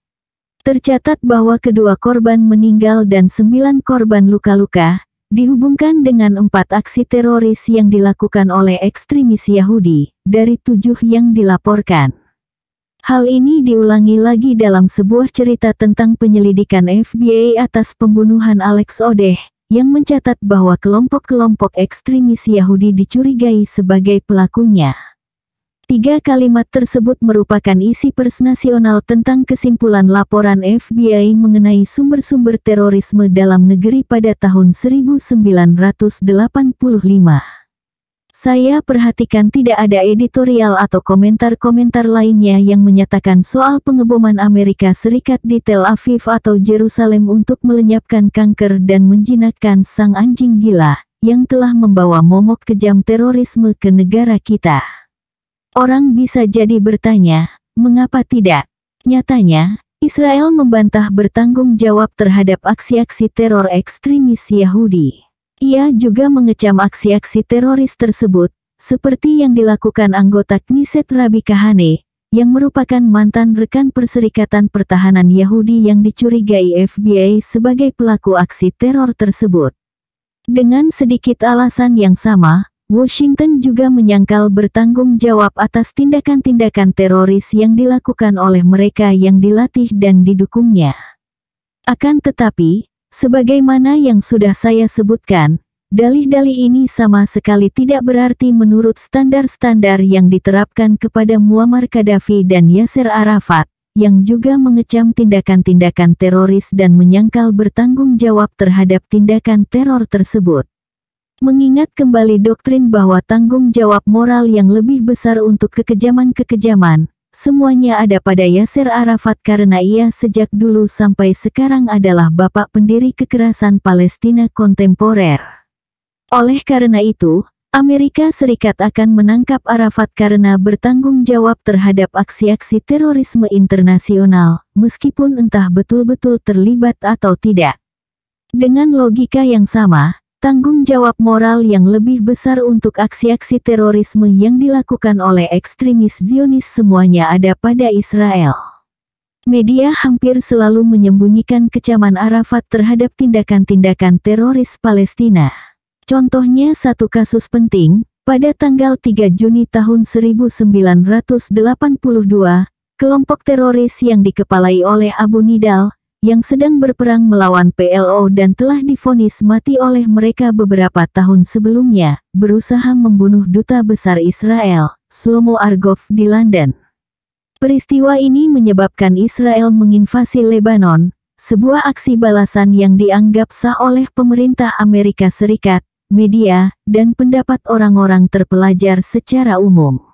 Tercatat bahwa kedua korban meninggal dan sembilan korban luka-luka, dihubungkan dengan empat aksi teroris yang dilakukan oleh ekstremis Yahudi, dari tujuh yang dilaporkan. Hal ini diulangi lagi dalam sebuah cerita tentang penyelidikan FBI atas pembunuhan Alex Odeh, yang mencatat bahwa kelompok-kelompok ekstremis Yahudi dicurigai sebagai pelakunya. Tiga kalimat tersebut merupakan isi pers nasional tentang kesimpulan laporan FBI mengenai sumber-sumber terorisme dalam negeri pada tahun 1985. Saya perhatikan tidak ada editorial atau komentar-komentar lainnya yang menyatakan soal pengeboman Amerika Serikat di Tel Aviv atau Jerusalem untuk melenyapkan kanker dan menjinakkan sang anjing gila, yang telah membawa momok kejam terorisme ke negara kita. Orang bisa jadi bertanya, mengapa tidak? Nyatanya, Israel membantah bertanggung jawab terhadap aksi-aksi teror ekstremis Yahudi. Ia juga mengecam aksi-aksi teroris tersebut, seperti yang dilakukan anggota Knesset Rabbi Kahane, yang merupakan mantan rekan Perserikatan Pertahanan Yahudi yang dicurigai FBI sebagai pelaku aksi teror tersebut. Dengan sedikit alasan yang sama, Washington juga menyangkal bertanggung jawab atas tindakan-tindakan teroris yang dilakukan oleh mereka yang dilatih dan didukungnya. Akan tetapi, sebagaimana yang sudah saya sebutkan, dalih-dalih ini sama sekali tidak berarti menurut standar-standar yang diterapkan kepada Muammar Gaddafi dan Yasser Arafat, yang juga mengecam tindakan-tindakan teroris dan menyangkal bertanggung jawab terhadap tindakan teror tersebut. Mengingat kembali doktrin bahwa tanggung jawab moral yang lebih besar untuk kekejaman-kekejaman, semuanya ada pada Yasser Arafat karena ia sejak dulu sampai sekarang adalah bapak pendiri kekerasan Palestina kontemporer. Oleh karena itu, Amerika Serikat akan menangkap Arafat karena bertanggung jawab terhadap aksi-aksi terorisme internasional, meskipun entah betul-betul terlibat atau tidak. Dengan logika yang sama, tanggung jawab moral yang lebih besar untuk aksi-aksi terorisme yang dilakukan oleh ekstremis Zionis semuanya ada pada Israel. Media hampir selalu menyembunyikan kecaman Arafat terhadap tindakan-tindakan teroris Palestina. Contohnya satu kasus penting, pada tanggal 3 Juni tahun 1982, kelompok teroris yang dikepalai oleh Abu Nidal, yang sedang berperang melawan PLO dan telah difonis mati oleh mereka beberapa tahun sebelumnya, berusaha membunuh duta besar Israel, Slomo Argov di London. Peristiwa ini menyebabkan Israel menginvasi Lebanon, sebuah aksi balasan yang dianggap sah oleh pemerintah Amerika Serikat, media, dan pendapat orang-orang terpelajar secara umum.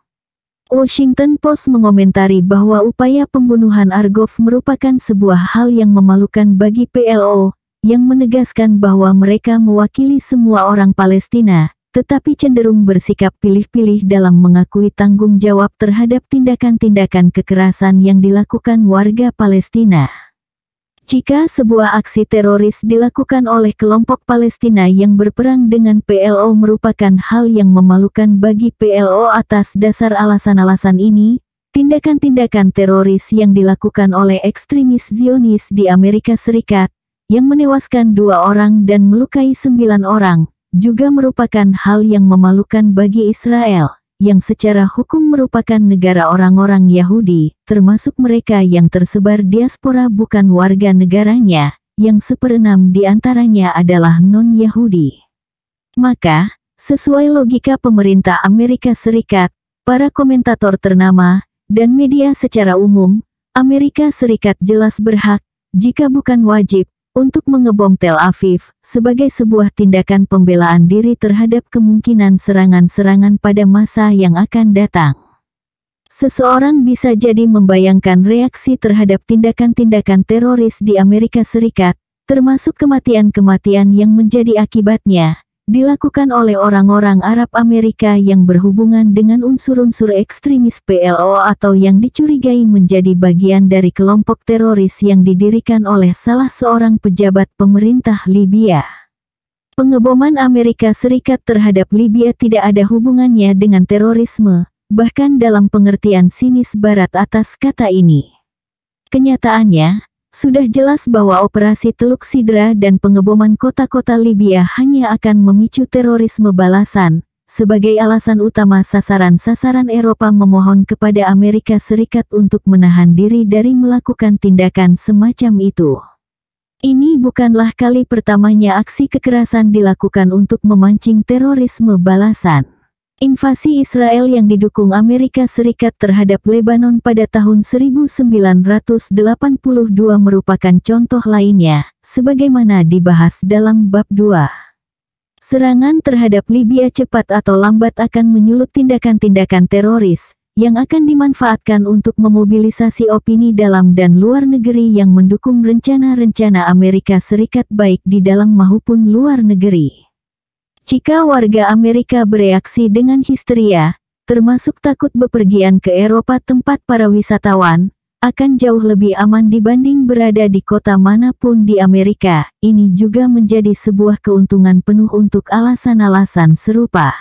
Washington Post mengomentari bahwa upaya pembunuhan Argov merupakan sebuah hal yang memalukan bagi PLO, yang menegaskan bahwa mereka mewakili semua orang Palestina, tetapi cenderung bersikap pilih-pilih dalam mengakui tanggung jawab terhadap tindakan-tindakan kekerasan yang dilakukan warga Palestina. Jika sebuah aksi teroris dilakukan oleh kelompok Palestina yang berperang dengan PLO merupakan hal yang memalukan bagi PLO atas dasar alasan-alasan ini, tindakan-tindakan teroris yang dilakukan oleh ekstremis Zionis di Amerika Serikat, yang menewaskan dua orang dan melukai sembilan orang, juga merupakan hal yang memalukan bagi Israel yang secara hukum merupakan negara orang-orang Yahudi, termasuk mereka yang tersebar diaspora bukan warga negaranya, yang seperenam di antaranya adalah non-Yahudi. Maka, sesuai logika pemerintah Amerika Serikat, para komentator ternama, dan media secara umum, Amerika Serikat jelas berhak, jika bukan wajib, untuk mengebom Tel Aviv sebagai sebuah tindakan pembelaan diri terhadap kemungkinan serangan-serangan pada masa yang akan datang. Seseorang bisa jadi membayangkan reaksi terhadap tindakan-tindakan teroris di Amerika Serikat, termasuk kematian-kematian yang menjadi akibatnya, dilakukan oleh orang-orang Arab Amerika yang berhubungan dengan unsur-unsur ekstremis PLO atau yang dicurigai menjadi bagian dari kelompok teroris yang didirikan oleh salah seorang pejabat pemerintah Libya. Pengeboman Amerika Serikat terhadap Libya tidak ada hubungannya dengan terorisme, bahkan dalam pengertian sinis barat atas kata ini. Kenyataannya, sudah jelas bahwa operasi Teluk Sidra dan pengeboman kota-kota Libya hanya akan memicu terorisme balasan, sebagai alasan utama sasaran-sasaran Eropa memohon kepada Amerika Serikat untuk menahan diri dari melakukan tindakan semacam itu. Ini bukanlah kali pertamanya aksi kekerasan dilakukan untuk memancing terorisme balasan. Invasi Israel yang didukung Amerika Serikat terhadap Lebanon pada tahun 1982 merupakan contoh lainnya, sebagaimana dibahas dalam bab 2. Serangan terhadap Libya cepat atau lambat akan menyulut tindakan-tindakan teroris, yang akan dimanfaatkan untuk memobilisasi opini dalam dan luar negeri yang mendukung rencana-rencana Amerika Serikat baik di dalam maupun luar negeri. Jika warga Amerika bereaksi dengan histeria, termasuk takut bepergian ke Eropa tempat para wisatawan, akan jauh lebih aman dibanding berada di kota manapun di Amerika. Ini juga menjadi sebuah keuntungan penuh untuk alasan-alasan serupa.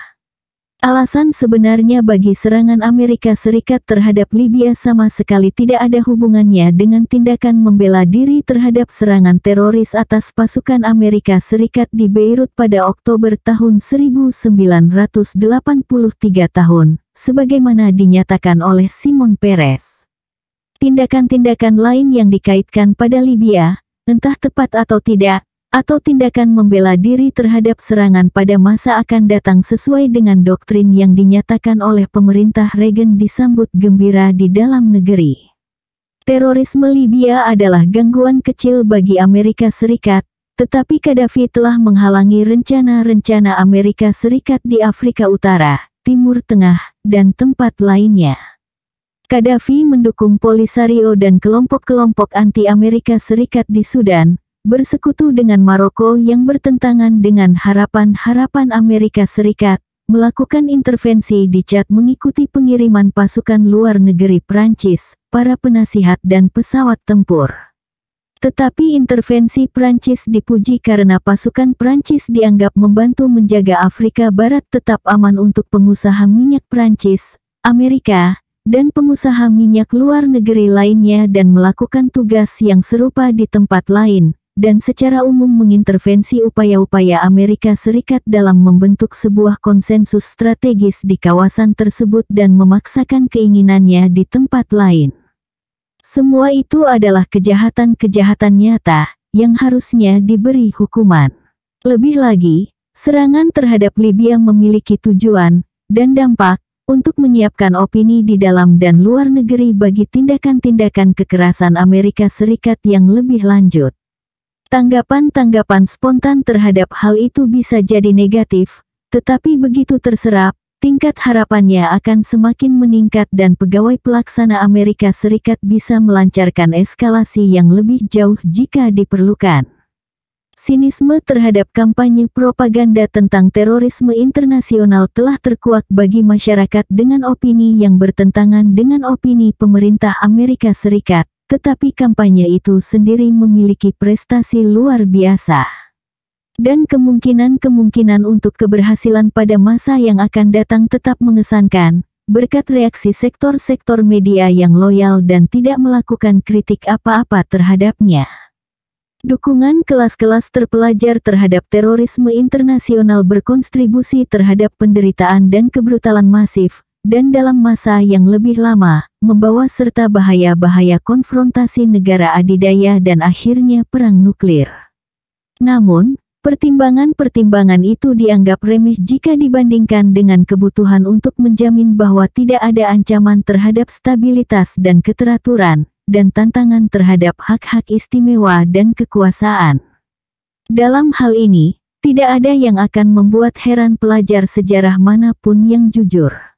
Alasan sebenarnya bagi serangan Amerika Serikat terhadap Libya sama sekali tidak ada hubungannya dengan tindakan membela diri terhadap serangan teroris atas pasukan Amerika Serikat di Beirut pada Oktober tahun 1983 tahun, sebagaimana dinyatakan oleh Simon Peres. Tindakan-tindakan lain yang dikaitkan pada Libya, entah tepat atau tidak, atau tindakan membela diri terhadap serangan pada masa akan datang sesuai dengan doktrin yang dinyatakan oleh pemerintah Reagan disambut gembira di dalam negeri. Terorisme Libya adalah gangguan kecil bagi Amerika Serikat, tetapi Gaddafi telah menghalangi rencana-rencana Amerika Serikat di Afrika Utara, Timur Tengah, dan tempat lainnya. Gaddafi mendukung Polisario dan kelompok-kelompok anti-Amerika Serikat di Sudan, bersekutu dengan Maroko yang bertentangan dengan harapan-harapan Amerika Serikat, melakukan intervensi di Chad mengikuti pengiriman pasukan luar negeri Prancis, para penasihat dan pesawat tempur. Tetapi intervensi Prancis dipuji karena pasukan Prancis dianggap membantu menjaga Afrika Barat tetap aman untuk pengusaha minyak Prancis, Amerika, dan pengusaha minyak luar negeri lainnya dan melakukan tugas yang serupa di tempat lain, dan secara umum mengintervensi upaya-upaya Amerika Serikat dalam membentuk sebuah konsensus strategis di kawasan tersebut dan memaksakan keinginannya di tempat lain. Semua itu adalah kejahatan-kejahatan nyata yang harusnya diberi hukuman. Lebih lagi, serangan terhadap Libya memiliki tujuan dan dampak untuk menyiapkan opini di dalam dan luar negeri bagi tindakan-tindakan kekerasan Amerika Serikat yang lebih lanjut. Tanggapan-tanggapan spontan terhadap hal itu bisa jadi negatif, tetapi begitu terserap, tingkat harapannya akan semakin meningkat dan pegawai pelaksana Amerika Serikat bisa melancarkan eskalasi yang lebih jauh jika diperlukan. Sinisme terhadap kampanye propaganda tentang terorisme internasional telah terkuak bagi masyarakat dengan opini yang bertentangan dengan opini pemerintah Amerika Serikat, tetapi kampanye itu sendiri memiliki prestasi luar biasa. Dan kemungkinan-kemungkinan untuk keberhasilan pada masa yang akan datang tetap mengesankan, berkat reaksi sektor-sektor media yang loyal dan tidak melakukan kritik apa-apa terhadapnya. Dukungan kelas-kelas terpelajar terhadap terorisme internasional berkontribusi terhadap penderitaan dan kebrutalan masif, dan dalam masa yang lebih lama, membawa serta bahaya-bahaya konfrontasi negara adidaya dan akhirnya perang nuklir. Namun, pertimbangan-pertimbangan itu dianggap remeh jika dibandingkan dengan kebutuhan untuk menjamin bahwa tidak ada ancaman terhadap stabilitas dan keteraturan, dan tantangan terhadap hak-hak istimewa dan kekuasaan. Dalam hal ini, tidak ada yang akan membuat heran pelajar sejarah manapun yang jujur.